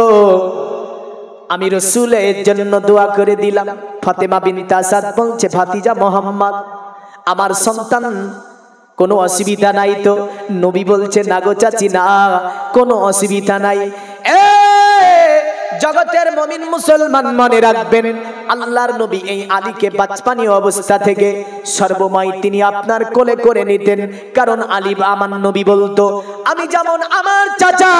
আমি রসুলের জন্য দোয়া করে দিলাম ফাতেমা বিন তাসাদ বলছে ভাতিজা মোহাম্মদ আমার সন্তান কোনো অসুবিধা নাই তো নবী বলছে নাগো চাচি না কোনো অসুবিধা নাই এ জগতের মমিন মুসলমান মনে রাখবেন আল্লাহর নবী এই আলীকে বাচপানি অবস্থা থেকে সর্বময় তিনি আপনার কোলে করে নিতেন কারণ আলী আমার নবী বলতো আমি যেমন আমার চাচা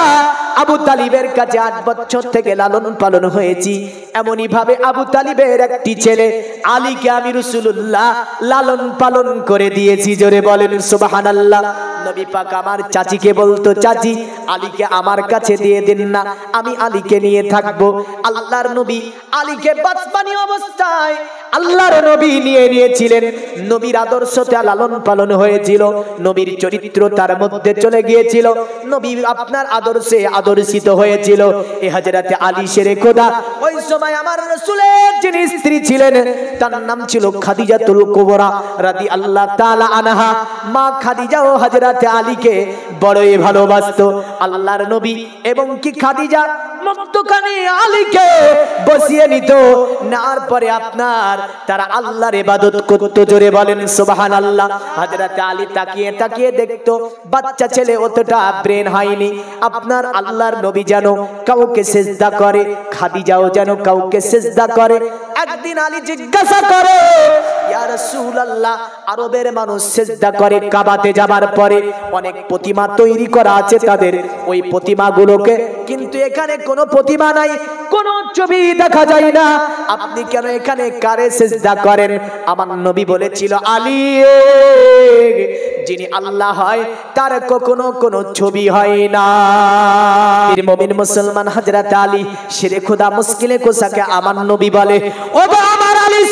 আবু তালিবের কাছে আট বছর থেকে লালন পালন হয়েছি এমনই ভাবে আবু তালিবের একটি ছেলে আলীকে আমি রসুল্লাহ লালন পালন করে দিয়েছি জোরে বলেন সুবাহান আল্লাহ নবী পাক আমার চাচিকে বলতো চাচি আলীকে আমার কাছে দিয়ে দিন না আমি আলীকে নিয়ে থাকব আল্লাহর নবী আলীকে বাসবানি অবস্থায় আল্লাহর নবী নিয়ে নিয়েছিলেন নবীর আদর্শতে লালন পালন হয়েছিল নবীর চরিত্র তার মধ্যে চলে গিয়েছিল নবী আপনার আদর্শে আদর্শিত হয়েছিল এ হাজরাতে আলী শেরে খোদা ওই সময় আমার রসুলের যিনি স্ত্রী ছিলেন তার নাম ছিল খাদিজাতুল কুবরা রাদি আল্লাহ তালা আনাহা মা খাদিজা ও হাজরা হজরতে আলীকে বড়ই ভালোবাসত আল্লাহর নবী এবং কি খাদিজা মুক্তখানে আলীকে বসিয়ে নিত নার পরে আপনার তারা আল্লাহর ইবাদত করত জোরে বলেন সুবহানাল্লাহ আলী তাকিয়ে তাকিয়ে বাচ্চা ছেলে অতটা ব্রেন হয়নি আপনার আল্লাহর নবী যেন কাউকে সেজদা করে খাদিজাও যেন কাউকে সেজদা করে একদিন আলী জিজ্ঞাসা করে ইয়া রাসূলুল্লাহ আরবের মানুষ সেজদা করে কাবাতে যাবার পরে অনেক প্রতিমা তৈরি করা আছে তাদের ওই প্রতিমাগুলোকে কিন্তু এখানে কোনো প্রতিমা নাই কোন ছবি দেখা যায় না আপনি কেন এখানে কারে সেজদা করেন আমার নবী বলেছিল আলী যিনি আল্লাহ হয় তার কখনো কোনো ছবি হয় না মমিন মুসলমান হাজরাত আলী শেরে খোদা মুশকিলে কোসাকে আমার নবী বলে ও আমার আলী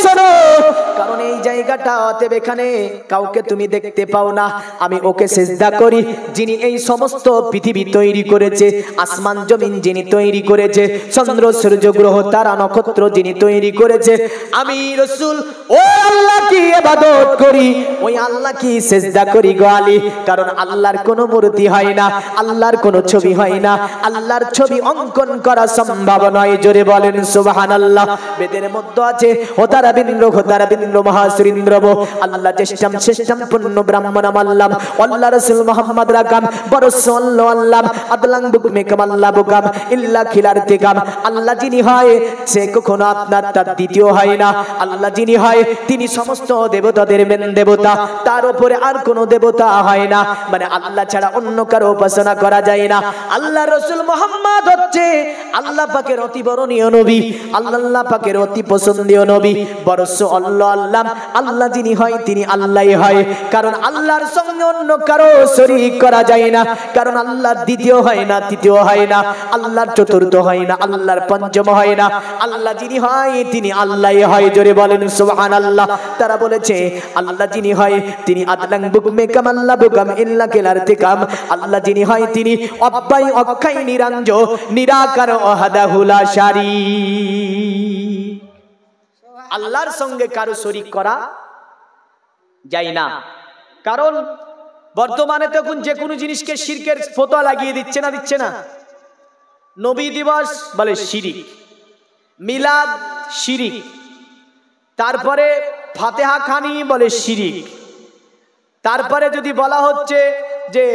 আসমান জমিন যিনি তৈরি করেছে চন্দ্র সূর্য গ্রহ তারা নক্ষত্র যিনি তৈরি করেছে আমি রসুল ও আল্লাহ কি করি ওই আল্লাহ কি সেজদা করি গো কারণ আল্লাহর কোনো মূর্তি হয় না আল্লাহর কোনো ছবি হয় না আল্লাহর ছবি অঙ্কন করা সম্ভব নয় জোরে বলেন সুবহানাল্লাহ বেদের মধ্যে আছে হোতারাবিন্দ্র হোতারাবিন্দ্র মহাসুরিন্দ্র ইন্দ্রব আল্লাহ চেষ্টাম চেষ্টাম পূর্ণ ব্রাহ্মণ মাল্লাম আল্লাহ রসুল মোহাম্মদ রাগাম বড় সল্ল আল্লাহ আদলাং বুক মে আল্লাহ বুকাম ইল্লা খিলার তেকাম আল্লাহ যিনি হয় সে কখনো আপনার তার দ্বিতীয় হয় না আল্লাহ যিনি হয় তিনি সমস্ত দেবতাদের মেন দেবতা তার উপরে আর কোন দেবতা হয় না মানে আল্লাহ ছাড়া অন্য কারো উপাসনা করা যায় না আল্লাহ রসুল মোহাম্মদ হচ্ছে আল্লাহ পাকের অতি বরণীয় নবী আল্লাহ পাকের অতি পছন্দীয় নবী বড় আল্লাহ আল্লাহ আল্লাহ আল্লাহ যিনি হয় তিনি আল্লাহ হয় কারণ আল্লাহর সঙ্গে অন্য কারো শরীর করা যায় না কারণ আল্লাহ দ্বিতীয় হয় না তৃতীয় হয় না আল্লাহর চতুর্থ হয় না আল্লাহর পঞ্চম হয় না আল্লাহ যিনি হয় তিনি আল্লাহ হয় জোরে বলেন সুবহান আল্লাহ তারা বলেছে আল্লাহ যিনি হয় তিনি আদলাং বুকমে কামাল্লা বুকাম ইল্লা কেলার তেকাম আল্লাহ যিনি হয় তিনি অব্বাই অক্ষয় নিরাঞ্জ নিরাকার অহাদাহুলা সারি আল্লাহর সঙ্গে কারো শরিক করা যায় না কারণ বর্তমানে তখন যে কোনো জিনিসকে শিরকের ফতোয়া লাগিয়ে দিচ্ছে না দিচ্ছে না নবী দিবস বলে শিরিক মিলাদ শিরিক তারপরে ফাতেহা খানি বলে শিরিক তারপরে যদি বলা হচ্ছে যে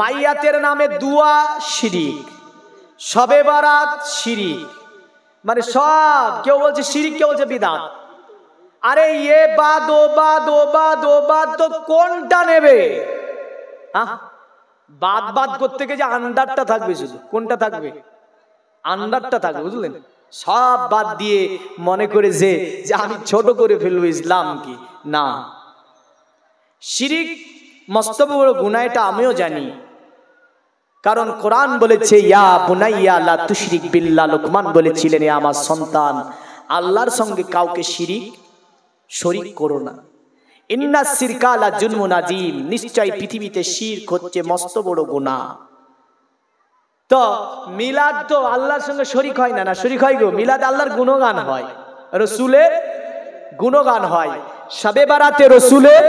মাইয়াতের নামে দুয়া শিরিক শবে বারাত শিরিক মানে সব কেউ বলছে শিরিক কেউ বলছে বিদাত আরে এ বাদ ও বাদ ও বাদ ও বাদ তো কোনটা নেবে বাদ বাদ করতে গিয়ে আন্ডারটা থাকবে শুধু কোনটা থাকবে আন্ডারটা থাকবে বুঝলেন সব বাদ দিয়ে মনে করে যে আমি ছোট করে ফেলবো ইসলাম কি না শিরিক মস্তব বড় গুণা এটা আমিও জানি কারণ কোরআন বলেছে ইয়া বুনাইয়া লা তুশরিক বিল্লাহ লোকমান বলেছিলেন আমার সন্তান আল্লাহর সঙ্গে কাউকে শিরিক শরিক করো না ইন্না সিরকালা জুলমুন আজিম নিশ্চয় পৃথিবীতে শির্ক হচ্ছে মস্ত বড় গুণা তো মিলাদ তো আল্লাহর সঙ্গে শরিক হয় না না শরিক হয় গো মিলাদ আল্লাহর গুণগান হয় রসুলের গুণগান হয় সাবে বারাতে রসুলের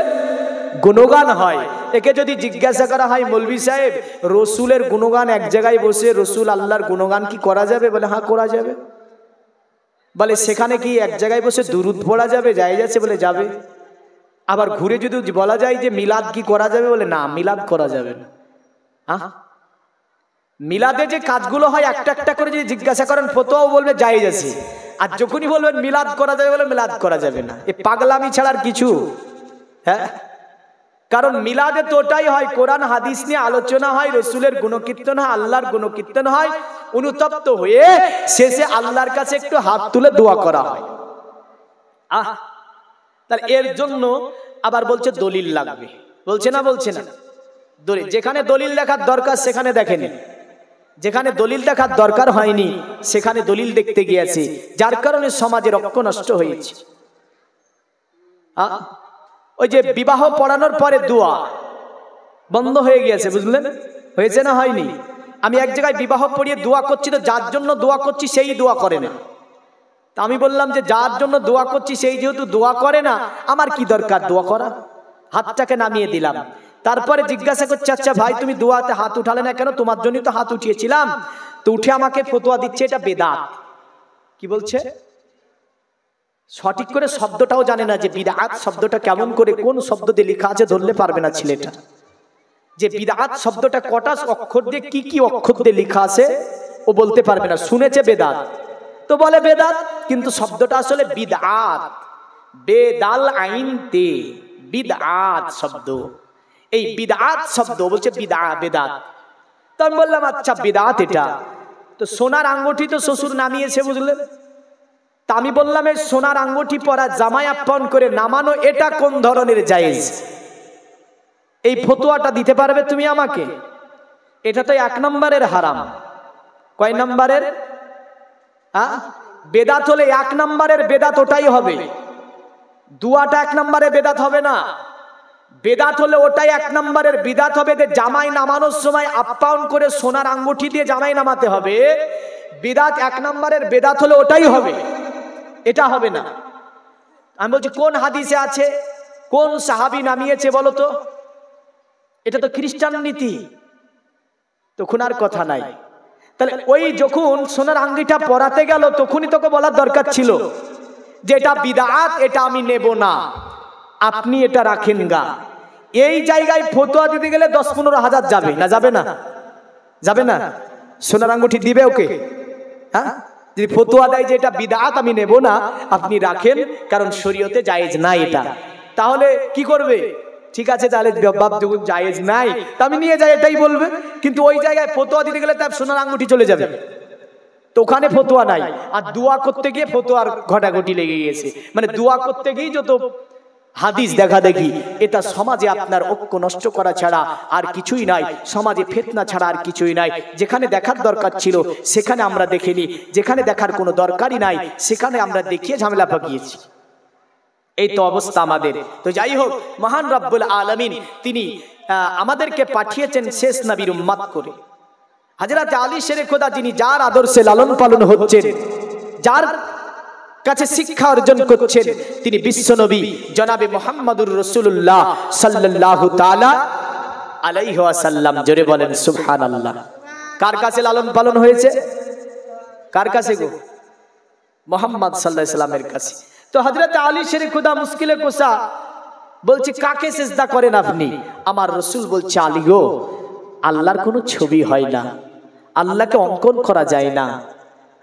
গুণগান হয় একে যদি জিজ্ঞাসা করা হয় মৌলভি সাহেব রসুলের গুণগান এক জায়গায় বসে রসুল আল্লাহর গুণগান কি করা যাবে বলে হ্যাঁ করা যাবে বলে সেখানে কি এক জায়গায় বসে দুরুদ পড়া যাবে যাই যাচ্ছে বলে যাবে আবার ঘুরে যদি বলা যায় যে মিলাদ কি করা যাবে বলে না মিলাদ করা যাবে না আহ মিলাদে যে কাজগুলো হয় একটা একটা করে যদি জিজ্ঞাসা করেন ফতোয়াও বলবে যাই যাচ্ছে আর যখনই বলবেন মিলাদ করা যাবে বলে মিলাদ করা যাবে না এ পাগলামি ছাড়ার কিছু হ্যাঁ কারণ মিলাদে তো ওটাই হয় কোরআন হাদিস নিয়ে আলোচনা হয় রসুলের গুণকীর্তন হয় আল্লাহর গুণকীর্তন হয় অনুতপ্ত হয়ে শেষে আল্লাহর কাছে একটু হাত তুলে দোয়া করা হয় আহ তাহলে এর জন্য আবার বলছে দলিল লাগবে বলছে না বলছে না দলিল যেখানে দলিল দেখার দরকার সেখানে দেখেনি যেখানে দলিল দেখার দরকার হয়নি সেখানে দলিল দেখতে গিয়েছে যার কারণে সমাজের রক্ষ নষ্ট হয়েছে আহ ওই যে বিবাহ পড়ানোর পরে দোয়া বন্ধ হয়ে গিয়েছে বুঝলেন হয়েছে না হয়নি আমি এক জায়গায় বিবাহ পড়িয়ে দোয়া করছি তো যার জন্য দোয়া করছি সেই দোয়া করে না তা আমি বললাম যে যার জন্য দোয়া করছি সেই যেহেতু দোয়া করে না আমার কি দরকার দোয়া করা হাতটাকে নামিয়ে দিলাম তারপরে জিজ্ঞাসা করছে আচ্ছা ভাই তুমি দোয়াতে হাত উঠালে না কেন তোমার জন্যই তো হাত উঠিয়েছিলাম তো উঠে আমাকে ফতোয়া দিচ্ছে এটা বেদাত কি বলছে সঠিক করে শব্দটাও জানে না যে বিদাত শব্দটা কেমন করে কোন শব্দ দিয়ে লেখা আছে ধরলে পারবে না ছেলেটা যে বিদাত শব্দটা কটা অক্ষর দিয়ে কি কি অক্ষর দিয়ে লেখা আছে ও বলতে পারবে না শুনেছে বেদাত তো বলে বেদাত কিন্তু শব্দটা আসলে বিদাত বেদাল আইন তে বিদাত শব্দ এই বিদাত শব্দ বলছে বিদা বেদাত তো আমি বললাম আচ্ছা বিদাত এটা তো সোনার আঙ্গুঠি তো শ্বশুর নামিয়েছে বুঝলেন তা আমি বললাম এই সোনার আঙ্গুটি পরা জামাই আপন করে নামানো এটা কোন ধরনের জায়েজ এই ফতুয়াটা দিতে পারবে তুমি আমাকে এটা তো এক নম্বরের হারাম কয় নম্বরের বেদাত হলে এক নম্বরের বেদাত ওটাই হবে দুয়াটা এক নম্বরে বেদাত হবে না বেদাত হলে ওটাই এক নম্বরের বিদাত হবে যে জামাই নামানোর সময় আপ্যায়ন করে সোনার আঙ্গুঠি দিয়ে জামাই নামাতে হবে বিদাত এক নম্বরের বেদাত হলে ওটাই হবে এটা হবে না আমি বলছি কোন হাদিসে আছে কোন সাহাবি নামিয়েছে বলো তো এটা তো খ্রিস্টান নীতি তখন আর কথা নাই তাহলে ওই যখন সোনার আঙ্গিটা পরাতে গেল তখনই তোকে বলার দরকার ছিল যে এটা বিদাত এটা আমি নেব না আপনি এটা রাখেন গা এই জায়গায় ফতোয়া দিতে গেলে দশ পনেরো হাজার যাবে না যাবে না যাবে না সোনার আঙ্গুটি দিবে ওকে হ্যাঁ যদি ফতুয়া দেয় যে এটা বিদাত আমি নেব না আপনি রাখেন কারণ শরীয়তে জায়েজ নাই এটা তাহলে কি করবে ঠিক আছে তাহলে জায়েজ নাই তা আমি নিয়ে যাই এটাই বলবে কিন্তু ওই জায়গায় ফতোয়া দিতে গেলে তার সোনার আঙ্গুটি চলে যাবে তো ওখানে ফতুয়া নাই আর দোয়া করতে গিয়ে ফতুয়ার ঘটাঘটি লেগে গিয়েছে মানে দোয়া করতে গিয়েই যত হাদিস দেখা দেখি এটা সমাজে আপনার ঐক্য নষ্ট করা ছাড়া আর কিছুই নাই সমাজে ফেতনা ছাড়া আর কিছুই নাই যেখানে দেখার দরকার ছিল সেখানে আমরা দেখিনি যেখানে দেখার কোনো দরকারই নাই সেখানে আমরা দেখিয়ে ঝামেলা ভাগিয়েছি এই তো অবস্থা আমাদের তো যাই হোক মহান রব্বুল আলমিন তিনি আমাদেরকে পাঠিয়েছেন শেষ নাবির উম্মাত করে হাজরাতে আলী শেরে খোদা যিনি যার আদর্শে লালন পালন হচ্ছেন যার কাছে শিক্ষা অর্জন করছেন তিনি বিশ্বনবী জনাবে মোহাম্মদুর রসুল্লাহ সাল্লাহ তালা আলাইহাসাল্লাম জোরে বলেন সুফান আল্লাহ কার কাছে লালন পালন হয়েছে কার কাছে গো মোহাম্মদ সাল্লাহ সাল্লামের কাছে তো হজরত আলী শেরে খুদা মুশকিলে কোষা বলছে কাকে চেষ্টা করেন আপনি আমার রসুল বলছে আলী গো আল্লাহর কোনো ছবি হয় না আল্লাহকে অঙ্কন করা যায় না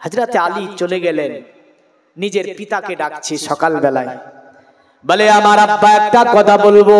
হাজরাতে আলী চলে গেলেন নিজের পিতাকে ডাকছি সকালবেলায় বলে আমার আব্বা একটা কথা বলবো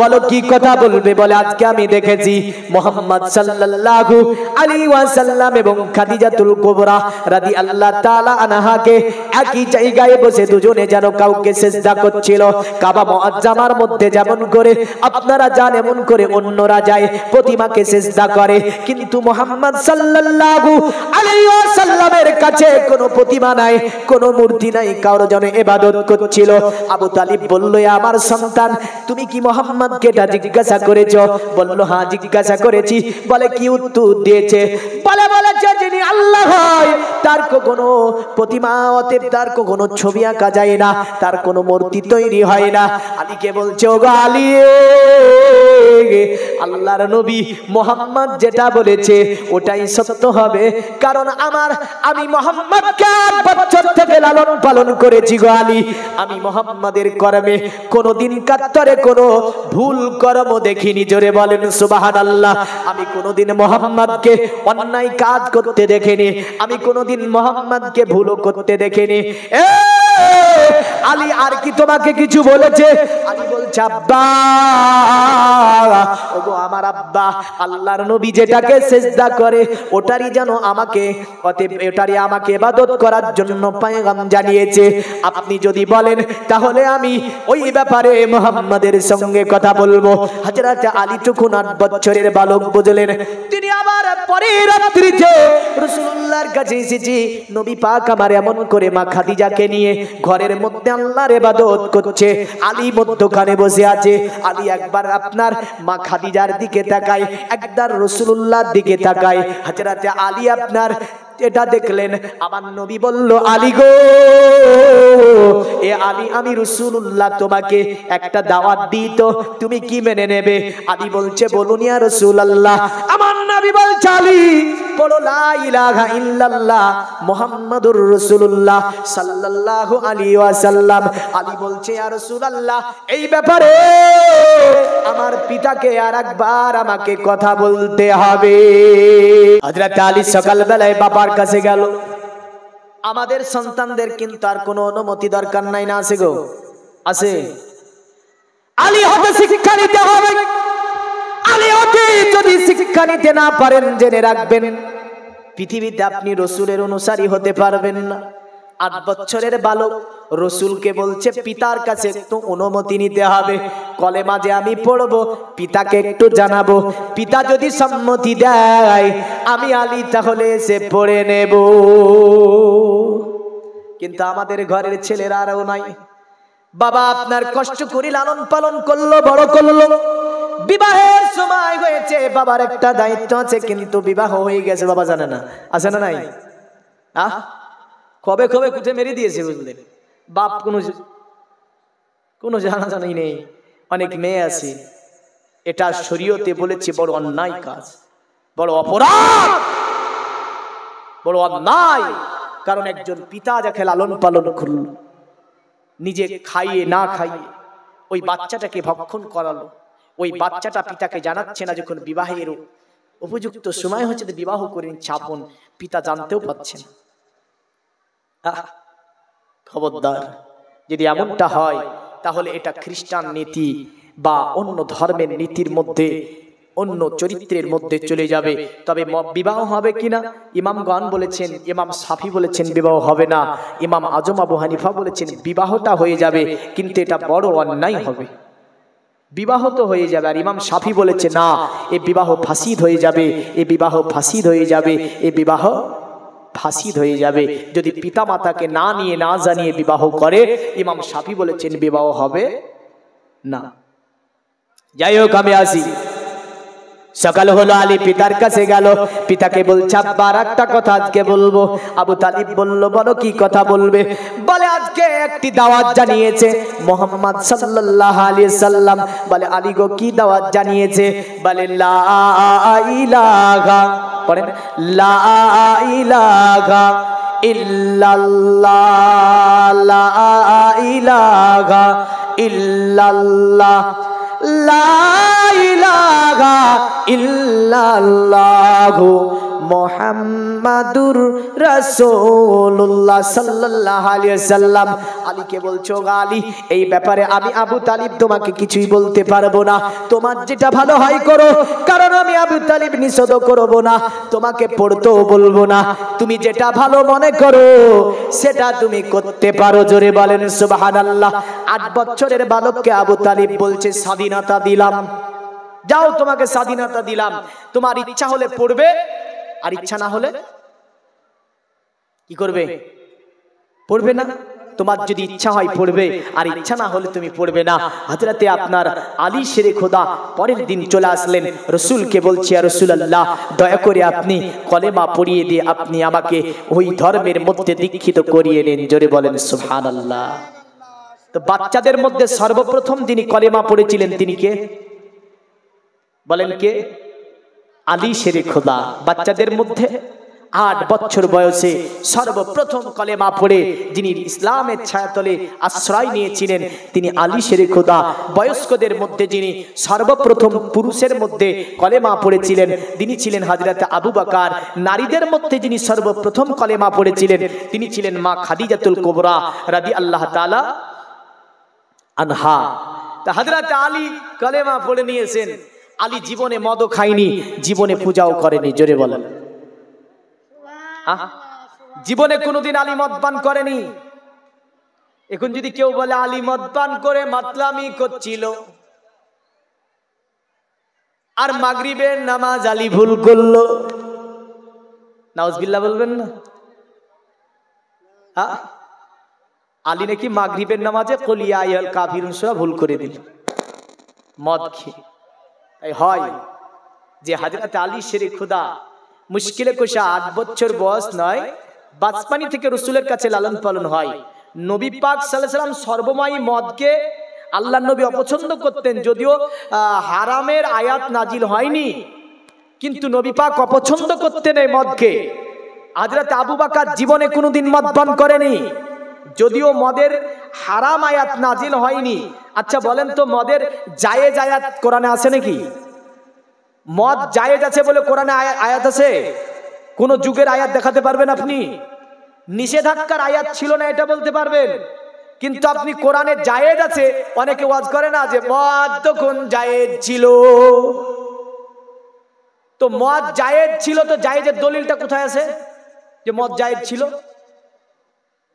বলো কি কথা বলবে বলে আজকে আমি দেখেছি মোহাম্মদ সাল্লাল্লাহু আলাইহি ওয়াসাল্লাম এবং খাদিজাতুল কুবরা রাদিয়াল্লাহু তাআলা আনহাকে একই জায়গায় বসে দুজনে যেন কাউকে সেজদা করছিল কাবা মুআজ্জামার মধ্যে যেমন করে আপনারা যান এমন করে অন্যরা যায় প্রতিমাকে সেজদা করে কিন্তু মোহাম্মদ সাল্লাল্লাহু আলাইহি ওয়াসাল্লামের কাছে কোনো প্রতিমা নাই কোনো মূর্তি নাই কারো যেন ইবাদত করছিল আবু তালিব বলল আমার সন্তান তুমি কি মোহাম্মদকে এটা জিজ্ঞাসা করেছো বলল হ্যাঁ জিজ্ঞাসা করেছি বলে কি উত্তর দিয়েছে বলে বলেছে যিনি আল্লাহ হয় তার কোনো প্রতিমা অতএব তার কোনো ছবি আঁকা যায় না তার কোনো মূর্তি তৈরি হয় না আলীকে বলছে ও গালিয়ে আল্লাহর নবী মোহাম্মদ যেটা বলেছে ওটাই সত্য হবে কারণ আমার আমি মোহাম্মদকে বছর থেকে লালন পালন করেছি গো আলী আমি মোহাম্মদের কর্মে কোনোদিন কাত্তরে কোনো ভুল কর্ম দেখিনি জোরে বলেন সুবাহান আল্লাহ আমি কোনোদিন মোহাম্মদকে অন্যায় কাজ করতে দেখিনি আমি কোনোদিন মোহাম্মদকে ভুলও করতে দেখিনি এ আলী আর কি তোমাকে কিছু বলেছে আলী বলছে আব্বা ওগো আমার আব্বা আল্লাহর নবী যেটাকে সেজদা করে ওটারই যেন আমাকে অতএব ওটারই আমাকে ইবাদত করার জন্য জানিয়েছে আপনি যদি বলেন তাহলে আমি ওই ব্যাপারে মোহাম্মদের সঙ্গে কথা বলবো হাজরা আলী টুকুন আট বছরের বালক বুঝলেন তিনি আবার পরে রাত্রিতে রসুল্লাহর কাছে এসেছি নবী পাক আমার এমন করে মা খাদিজাকে নিয়ে ঘরের মধ্যে আল্লাহর এবাদত করছে আলী মধ্যখানে বসে আছে আলী একবার আপনার মা খাদিজার দিকে তাকায় একবার রসুল্লাহর দিকে তাকায় হাজরাতে আলী আপনার এটা দেখলেন আমার নবী বলল আলী গো এ আলী আমি রসুল্লাহ তোমাকে একটা দাওয়াত দিই তো তুমি কি মেনে নেবে আলী বলছে বলুন ইয়া রসুল আল্লাহ আমার নবী বলছে আলী বলো মোহাম্মদুর রসুল্লাহ আলী আলী বলছে আর এই ব্যাপারে আমার পিতাকে আর একবার আমাকে কথা বলতে হবে আলী সকালবেলায় বাবার কাছে গেল আমাদের সন্তানদের কিন্তু আর কোনো অনুমতি দরকার নাই না আছে গো আছে আলী হবে শিক্ষা নিতে হবে আলেওকে যদি শিক্ষা নিতে না পারেন জেনে রাখবেন পৃথিবীতে আপনি রসুলের অনুসারী হতে পারবেন না আট বছরের বালক রসুলকে বলছে পিতার কাছে একটু অনুমতি নিতে হবে কলে মাঝে আমি পড়বো পিতাকে একটু জানাবো পিতা যদি সম্মতি দেয় আমি আলি তাহলে এসে পড়ে নেব কিন্তু আমাদের ঘরের ছেলেরা আরও নাই বাবা আপনার কষ্ট করে লালন পালন করলো বড় করলো বিবাহের সময় হয়েছে বাবার একটা দায়িত্ব আছে কিন্তু বিবাহ হয়ে গেছে বাবা জানে না আছে না নাই আহ কবে কবে কুঠে মেরে দিয়েছে বুঝলেন বাপ কোনো কোনো জানাই নেই অনেক মেয়ে আছে এটা শরীয়তে বলেছে বড় অন্যায় কাজ বড় অপরাধ বড় অন্যায় কারণ একজন পিতা যাকে লালন পালন করল নিজে খাইয়ে না খাইয়ে ওই বাচ্চাটাকে ভক্ষণ করালো ওই বাচ্চাটা পিতাকে জানাচ্ছে না যখন বিবাহের উপযুক্ত সময় হচ্ছে বিবাহ করে ছাপন পিতা জানতেও পাচ্ছেন খবরদার যদি এমনটা হয় তাহলে এটা খ্রিস্টান নীতি বা অন্য ধর্মের নীতির মধ্যে অন্য চরিত্রের মধ্যে চলে যাবে তবে বিবাহ হবে কিনা ইমাম গান বলেছেন ইমাম সাফি বলেছেন বিবাহ হবে না ইমাম আজম আবু হানিফা বলেছেন বিবাহটা হয়ে যাবে কিন্তু এটা বড় অন্যায় হবে বিবাহ তো হয়ে যাবে আর ইমাম সাফি বলেছে না এ বিবাহ ফাঁসিদ হয়ে যাবে এ বিবাহ ফাঁসিদ হয়ে যাবে এ বিবাহ ফাঁসিদ হয়ে যাবে যদি পিতা মাতাকে না নিয়ে না জানিয়ে বিবাহ করে ইমাম সাফি বলেছেন বিবাহ হবে না যাই হোক আমি আসি সকাল হলো আলী পিতার কাছে গেল পিতাকে বলছে আব্বার একটা কথা আজকে বলবো আবু তালিব বলল বলো কি কথা বলবে বলে আজকে একটি দাওয়াত জানিয়েছে মোহাম্মদ সাল্লাল্লাহু আলাইহি সাল্লাম বলে আলী গো কি দাওয়াত জানিয়েছে বলে লা ইলাহা পড়েন লা ইলাহা ইল্লাল্লাহ লা ইলাহা ইল্লাল্লাহ লা ইল্লাল্লাহু মোহাম্মাদুর রাসূলুল্লাহ সাল্লাল্লাহু আলাইহি সাল্লাম আলীকে বলছো এই ব্যাপারে আমি আবু তালিব তোমাকে কিছুই বলতে পারবো না তোমার যেটা ভালো হয় করো কারণ আমি আবু তালিব নিষেধ করব না তোমাকে পড়তেও বলবো না তুমি যেটা ভালো মনে করো সেটা তুমি করতে পারো জোরে বলেন সুবহানাল্লাহ আট বছরের বালককে আবু তালিব বলছে স্বাধীনতা দিলাম যাও তোমাকে স্বাধীনতা দিলাম তোমার ইচ্ছা হলে পড়বে আর ইচ্ছা না হলে কি করবে পড়বে না তোমার যদি ইচ্ছা হয় পড়বে আর ইচ্ছা না হলে তুমি পড়বে না হাজরাতে আপনার আলী শেরে খোদা পরের দিন চলে আসলেন রসুলকে বলছি আর রসুল আল্লাহ দয়া করে আপনি কলেমা পড়িয়ে দিয়ে আপনি আমাকে ওই ধর্মের মধ্যে দীক্ষিত করিয়ে নেন জোরে বলেন সুহান আল্লাহ তো বাচ্চাদের মধ্যে সর্বপ্রথম যিনি কলেমা পড়েছিলেন তিনি কে বলেন কে আলি শেরে খোদা বাচ্চাদের মধ্যে আট বছর বয়সে সর্বপ্রথম কলেমা পড়ে যিনি ইসলামের ছায়াতলে আশ্রয় নিয়েছিলেন তিনি আলী শেরে খোদা বয়স্কদের মধ্যে যিনি সর্বপ্রথম পুরুষের মধ্যে কলেমা পড়েছিলেন তিনি ছিলেন হাজরাতে আবু বাকার নারীদের মধ্যে যিনি সর্বপ্রথম কলেমা পড়েছিলেন তিনি ছিলেন মা খাদিজাতুল কোবরা রাদি আল্লাহ তালা আনহা তা হাজরাত আলী কলেমা পড়ে নিয়েছেন আলী জীবনে মদও খায়নি জীবনে পূজাও করেনি জোরে বলেন জীবনে কোনোদিন আলী মদ পান করেনি এখন যদি কেউ বলে আলী মদ পান করে মাতলামি করছিল আর মাগরিবের নামাজ আলী ভুল করলো নাউজবিল্লা বলবেন না আলী নাকি মাগরিবের নামাজে কলিয়া কাবির ভুল করে দিল মদ খেয়ে হয় যে হাজরাতে আলী শেরে খুদা মুশকিলে কোষা আট বছর বয়স নয় বাজপানি থেকে রসুলের কাছে লালন পালন হয় নবী পাক সাল্লাম সর্বময়ী মদকে আল্লাহ নবী অপছন্দ করতেন যদিও হারামের আয়াত নাজিল হয়নি কিন্তু নবী পাক অপছন্দ করতেন এই মদকে হাজরত আবু বাকার জীবনে কোনোদিন মদ পান করেনি যদিও মদের হারাম আয়াত নাজিল হয়নি আচ্ছা বলেন তো মদের জায়ে জায়াত কোরআনে আছে নাকি মদ জায়েজ আছে বলে কোরআনে আয়াত আছে কোন যুগের আয়াত দেখাতে পারবেন আপনি নিষেধাজ্ঞার আয়াত ছিল না এটা বলতে পারবেন কিন্তু আপনি কোরআনে জায়েজ আছে অনেকে ওয়াজ করে না যে মদ তখন জায়েজ ছিল তো মদ জায়েজ ছিল তো জায়েজের দলিলটা কোথায় আছে যে মদ জায়েজ ছিল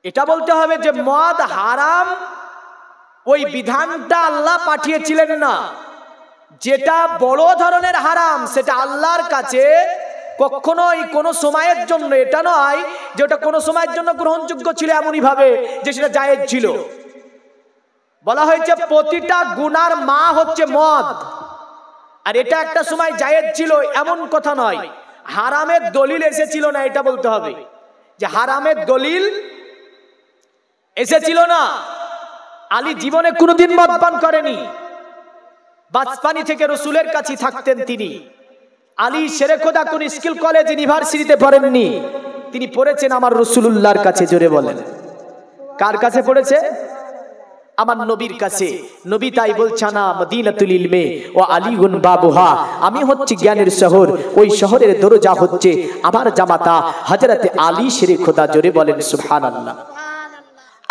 এটা বলতে হবে যে মদ হারাম ওই বিধানটা আল্লাহ পাঠিয়েছিলেন না যেটা বড় ধরনের হারাম সেটা আল্লাহর কাছে কখনোই কোনো সময়ের জন্য এটা নয় যে ওটা কোনো সময়ের জন্য গ্রহণযোগ্য ছিল এমনইভাবে যে সেটা জায়েজ ছিল বলা হয়েছে প্রতিটা গুনার মা হচ্ছে মদ আর এটা একটা সময় জায়েজ ছিল এমন কথা নয় হারামের দলিল এসেছিল না এটা বলতে হবে যে হারামের দলিল এসেছিল না আলী জীবনে কোনোদিন পান করেনি বাজপানি থেকে রসুলের কাছে থাকতেন তিনি আলী শেরেখোদা কোন স্কুল কলেজ ইউনিভার্সিটিতে পড়েননি তিনি পড়েছেন আমার রসুলুল্লাহর কাছে জোরে বলেন কার কাছে পড়েছে আমার নবীর কাছে নবী তাই বলছে না মদিনাতুল ইলমে ও আলিগুন বাবুহা আমি হচ্ছি জ্ঞানের শহর ওই শহরের দরজা হচ্ছে আমার জামাতা হযরতে আলী শেরে খোদা জোরে বলেন সুবহানাল্লাহ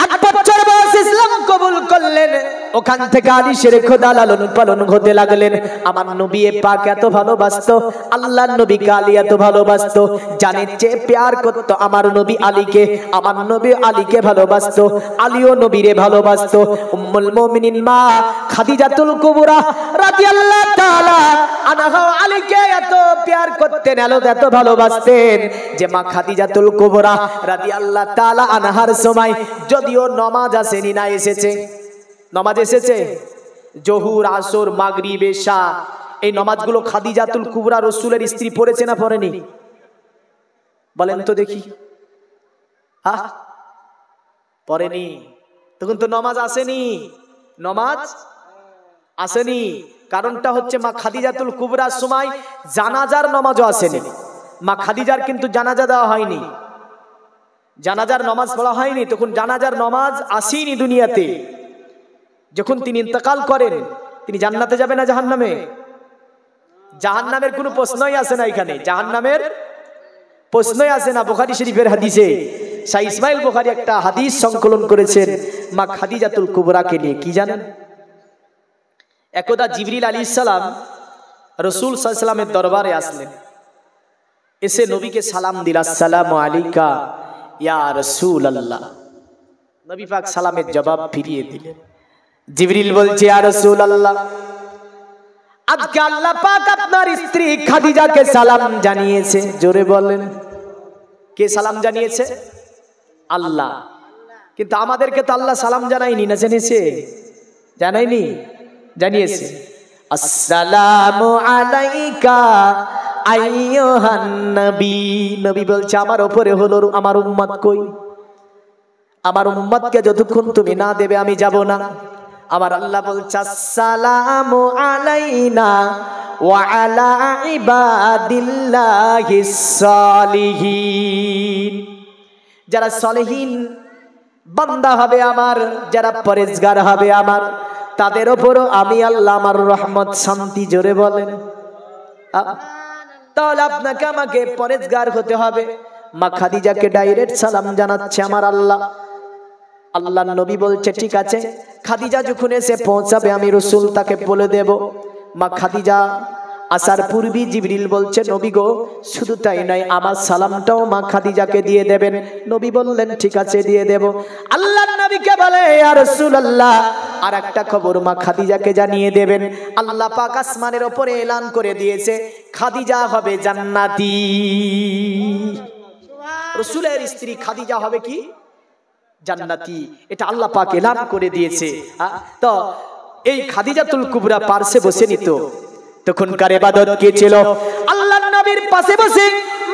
আট বছর বয়সে ইসলাম কবুল করলেন ওখান থেকে আলী সেরে খোদা লালন পালন হতে লাগলেন আমার নবী এ পাক এত ভালোবাসতো আল্লাহর নবী আলী এত ভালোবাসতো জানের চেয়ে প্যার করতো আমার নবী আলীকে আমার নবী আলীকে ভালোবাসতো আলীও নবীরে ভালোবাসতো উম্মুল মুমিনিন মা খাদিজাতুল কুবরা রাদিয়াল্লাহু তাআলা আনহা আলীকে এত প্যার করতেন এলো এত ভালোবাসতেন যে মা খাদিজাতুল কুবরা রাদিয়াল্লাহু তাআলা আনহার সময় যদিও নমাজ আসেনি না এসেছে নমাজ এসেছে জহুর আসর মাগরি বেশা এই নমাজগুলো খাদিজাতুল কুবরা রসুলের স্ত্রী পড়েছে না পড়েনি বলেন তো দেখি হা পড়েনি তখন তো নমাজ আসেনি নমাজ আসেনি কারণটা হচ্ছে মা খাদিজাতুল কুবরার সময় জানাজার নমাজও আসেনি মা খাদিজার কিন্তু জানাজা দেওয়া হয়নি জানাজার নমাজ পড়া হয়নি তখন জানাজার নমাজ আসেনি দুনিয়াতে যখন তিনি ইন্তকাল করেন তিনি জান্নাতে যাবে না জাহান নামে জাহান নামের কোনো প্রশ্নই আসে না এখানে জাহান নামের প্রশ্নই আসে না বোখারি শরীফের হাদিসে শাহ ইসমাইল বোখারি একটা হাদিস সংকলন করেছেন মা খাদিজাতুল কুবরাকে নিয়ে কি জানেন একদা জিবরিল আলী ইসালাম রসুল সাল্লামের দরবারে আসলেন এসে নবীকে সালাম দিল আসসালাম আলিকা ইয়া রসুল আল্লাহ নবী পাক সালামের জবাব ফিরিয়ে দিলেন জিবরিল বলছে আর রসুল আল্লাহ আজকে আল্লাহ পাক আপনার স্ত্রী খাদিজাকে সালাম জানিয়েছে জোরে বলেন কে সালাম জানিয়েছে আল্লাহ কিন্তু আমাদেরকে তো আল্লাহ সালাম জানাইনি না জেনেছে জানাইনি জানিয়েছে আসসালামু আলাইকা আইয়ুহান নবী নবী বলছে আমার উপরে হলো আমার উম্মত কই আমার উম্মতকে যতক্ষণ তুমি না দেবে আমি যাব না আমার আল্লাহ বলছে সালাম আলাইনা আলা ইবাদিল্লাহিস সলিহিন যারা সলিহিন বান্দা হবে আমার যারা পরেজগার হবে আমার তাদের ওপরও আমি আল্লাহ আমার রহমত শান্তি জোরে বলেন তাহলে আপনাকে আমাকে পরেজগার হতে হবে মা খাদিজাকে ডাইরেক্ট সালাম জানাচ্ছে আমার আল্লাহ আল্লাহ নবী বলছে ঠিক আছে খাদিজা যখন এসে পৌঁছাবে আমি রসুল তাকে বলে দেব মা খাদিজা আসার পূর্বী জিবরিল বলছে নবী গো শুধু তাই নয় আমার সালামটাও মা খাদিজাকে দিয়ে দেবেন নবী বললেন ঠিক আছে দিয়ে দেব আল্লাহ নবীকে বলে আর আল্লাহ আর একটা খবর মা খাদিজাকে জানিয়ে দেবেন আল্লাহ পাক আসমানের ওপরে এলান করে দিয়েছে খাদিজা হবে জান্নাতি রসুলের স্ত্রী খাদিজা হবে কি জান্নাতি এটা আল্লাহ পাক এলান করে দিয়েছে তো এই খাদিজাতুল কুবরা পার্শ্বে বসে নিত তখনকার এবাদত কে ছিল আল্লাহ নবীর পাশে বসে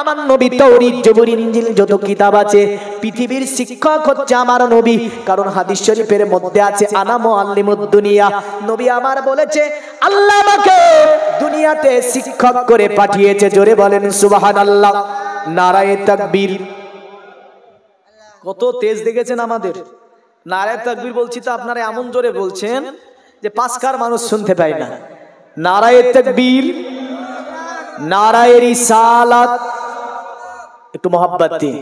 আমার নবী তৌরি জবুর ইঞ্জিল যত কিতাব আছে পৃথিবীর শিক্ষক হচ্ছে আমার নবী কারণ হাদিস শরীফের মধ্যে আছে আনামো আল্লিমুদ দুনিয়া নবী আমার বলেছে আল্লাহ আমাকে দুনিয়াতে শিক্ষক করে পাঠিয়েছে জোরে বলেন সুবাহান আল্লাহ নারায়ে তাকবীর কত তেজ দেখেছেন আমাদের নারায় তাকবীর বলছি তো আপনারা এমন জোরে বলছেন যে পাঁচকার মানুষ শুনতে পায় না নারায়ে তাকবীর নারায়েরই সালাত একটু মোহাব্বত দিয়ে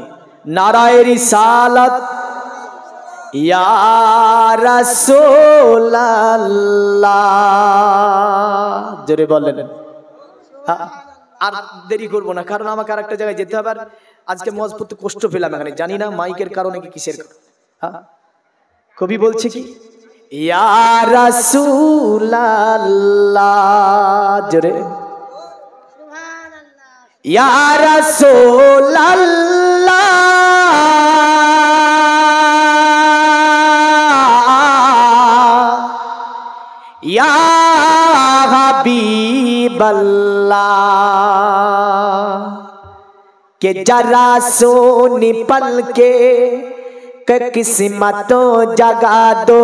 নারায়েরই সালাত জোরে বলেন হ্যাঁ, আর দেরি করব না কারণ আমাকে আর একটা জায়গায় যেতে হবে আর আজকে মজবুত কষ্ট পেলাম এখানে জানি না মাইকের কারণে কি কিসের হ্যাঁ, কবি বলছে কি ইয়ারসুল্লাহ জোরে या रसूल अल्लाह या हबीब अल्लाह के जरा सो निपल के किस्मतों जगा दो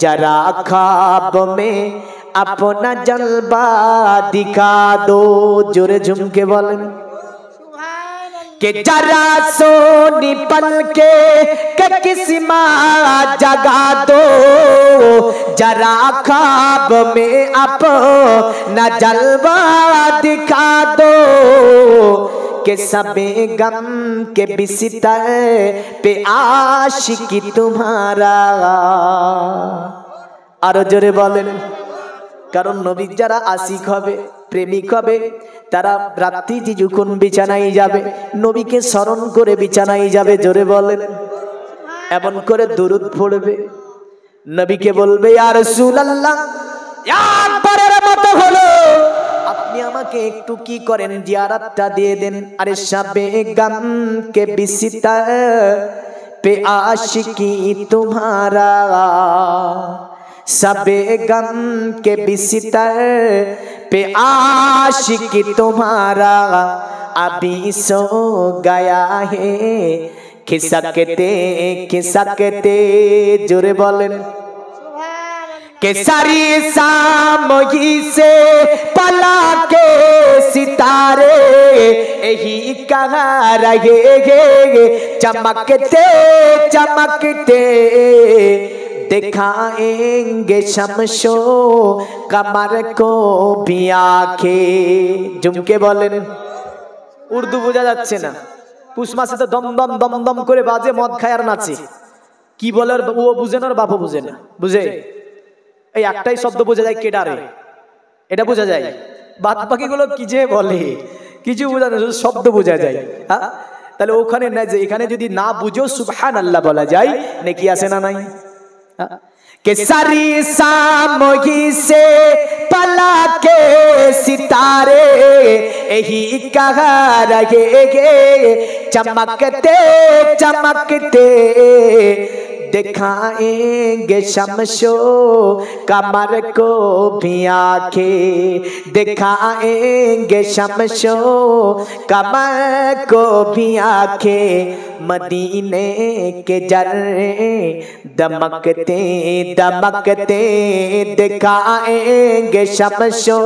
जरा खाब में अपना जलवा दिखा दो जोरे झुमके के बोलें के जरा सो निपल के, के किस्मा जगा दो जरा खाब में अप न जलवा दिखा दो के सबे गम के बिस्तर पे आशिकी तुम्हारा और जोरे बोलें কারণ নবীর যারা আশিক হবে প্রেমিক হবে তারা রাত্রি যখন বিছানায় যাবে নবীকে স্মরণ করে বিছানায় যাবে জোরে বলেন এমন করে দরুদ পড়বে নবীকে বলবে আর সুলাল্লাহ একবারের মতো হলো আপনি আমাকে একটু কি করেন জিয়ারাতটা দিয়ে দেন আরে সাবে গাম কে বিসিতা पे आशिकी তোমারা सबे गम के बिस्तर पे आशिकी तुम्हारा अभी सो गया है खिसकते खिसकते जुरे बोलें के सारी सामोही से पला के सितारे यही कहा रहे चमकते चमकते दिखाएंगे शमशो कमर को भी आखे ঝুমকে বলেন উর্দু বোঝা যাচ্ছে না পুষ মাসে তো দমদম দমদম করে বাজে মদ খায় আর নাচে কি বলে ও বুঝে না বাপু বুঝে না বুঝে এই একটাই শব্দ বোঝা যায় কেডারে এটা বোঝা যায় বাদ পাখিগুলো কি যে বলে কিছু বোঝা না শব্দ বোঝা যায় হ্যাঁ তাহলে ওখানে না যে এখানে যদি না বুঝো সুবহান আল্লাহ বলা যায় নাকি আসে না নাই के सारी सामोही से पला के सितारे यही कह रहे गे चमकते चमकते दिखाएंगे शमशो कमर को भी आखे दिखाएंगे शमशो कमर को भी आखे मदीने के जर्रे दमकते दमकते दिखाएंगे शमशो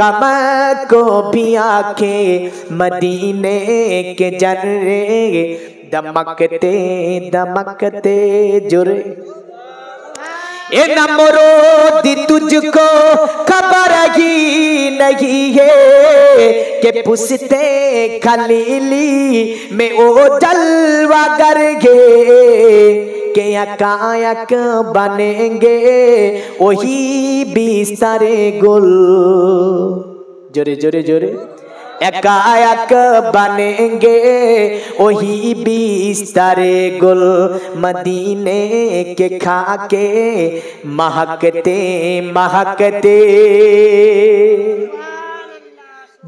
कमर को भी आखे मदीने के जर्रे दमकते दमकते जुरे ए नमरो नमरोदी तुझको खबर ही नहीं है के पुसते खलीली में ओ जलवा कर गे के अकायक बनेंगे वही बिस्तर सारे गुल जोरे जोरे जोरे एकाएक बनेंगे वही तारे गुल मदीने के खाके महकते महकते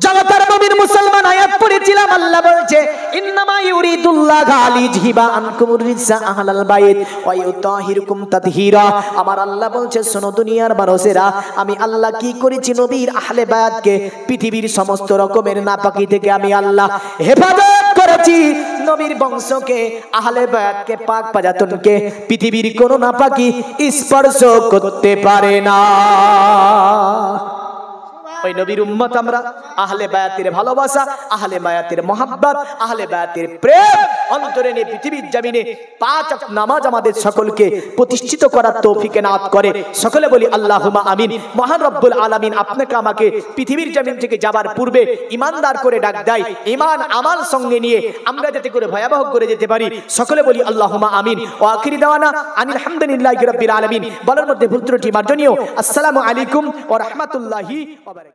জগতের নবীর মুসলমান আয়াত পড়েছিলাম আল্লাহ বলছে ইন্নামা ইউরিদুল্লাহ গালি জিবা আনকুমুর রিজা আহলাল বাইত ওয়া তাতহীরা আমার আল্লাহ বলছে শোনো দুনিয়ার মানুষেরা আমি আল্লাহ কি করেছি নবীর আহলে বায়াতকে পৃথিবীর সমস্ত রকমের নাপাকি থেকে আমি আল্লাহ হেফাজত করেছি নবীর বংশকে আহলে বায়াতকে পাক পাজাতনকে পৃথিবীর কোনো নাপাকি স্পর্শ করতে পারে না ওই নবীর উম্মত আমরা আহলে বায়াতের ভালোবাসা আহলে বায়াতের মহাব্বাত আহলে বায়াতের প্রেম অন্তরে নিয়ে পৃথিবীর জামিনে পাঁচ নামাজ আমাদের সকলকে প্রতিষ্ঠিত করার তৌফিকে নাত করে সকলে বলি আল্লাহুমা আমিন মহান রব্বুল আলামিন আপনাকে আমাকে পৃথিবীর জামিন থেকে যাবার পূর্বে ইমানদার করে ডাক দেয় ইমান আমার সঙ্গে নিয়ে আমরা যাতে করে ভয়াবহ করে যেতে পারি সকলে বলি আল্লাহুমা আমিন ও আখিরি দেওয়ানা আনিল হামদুলিল্লাহ রব্বিল আলামিন বলার মধ্যে ভুল মার্জনীয় আসসালামু আলাইকুম ওয়া রাহমাতুল্লাহি ওয়া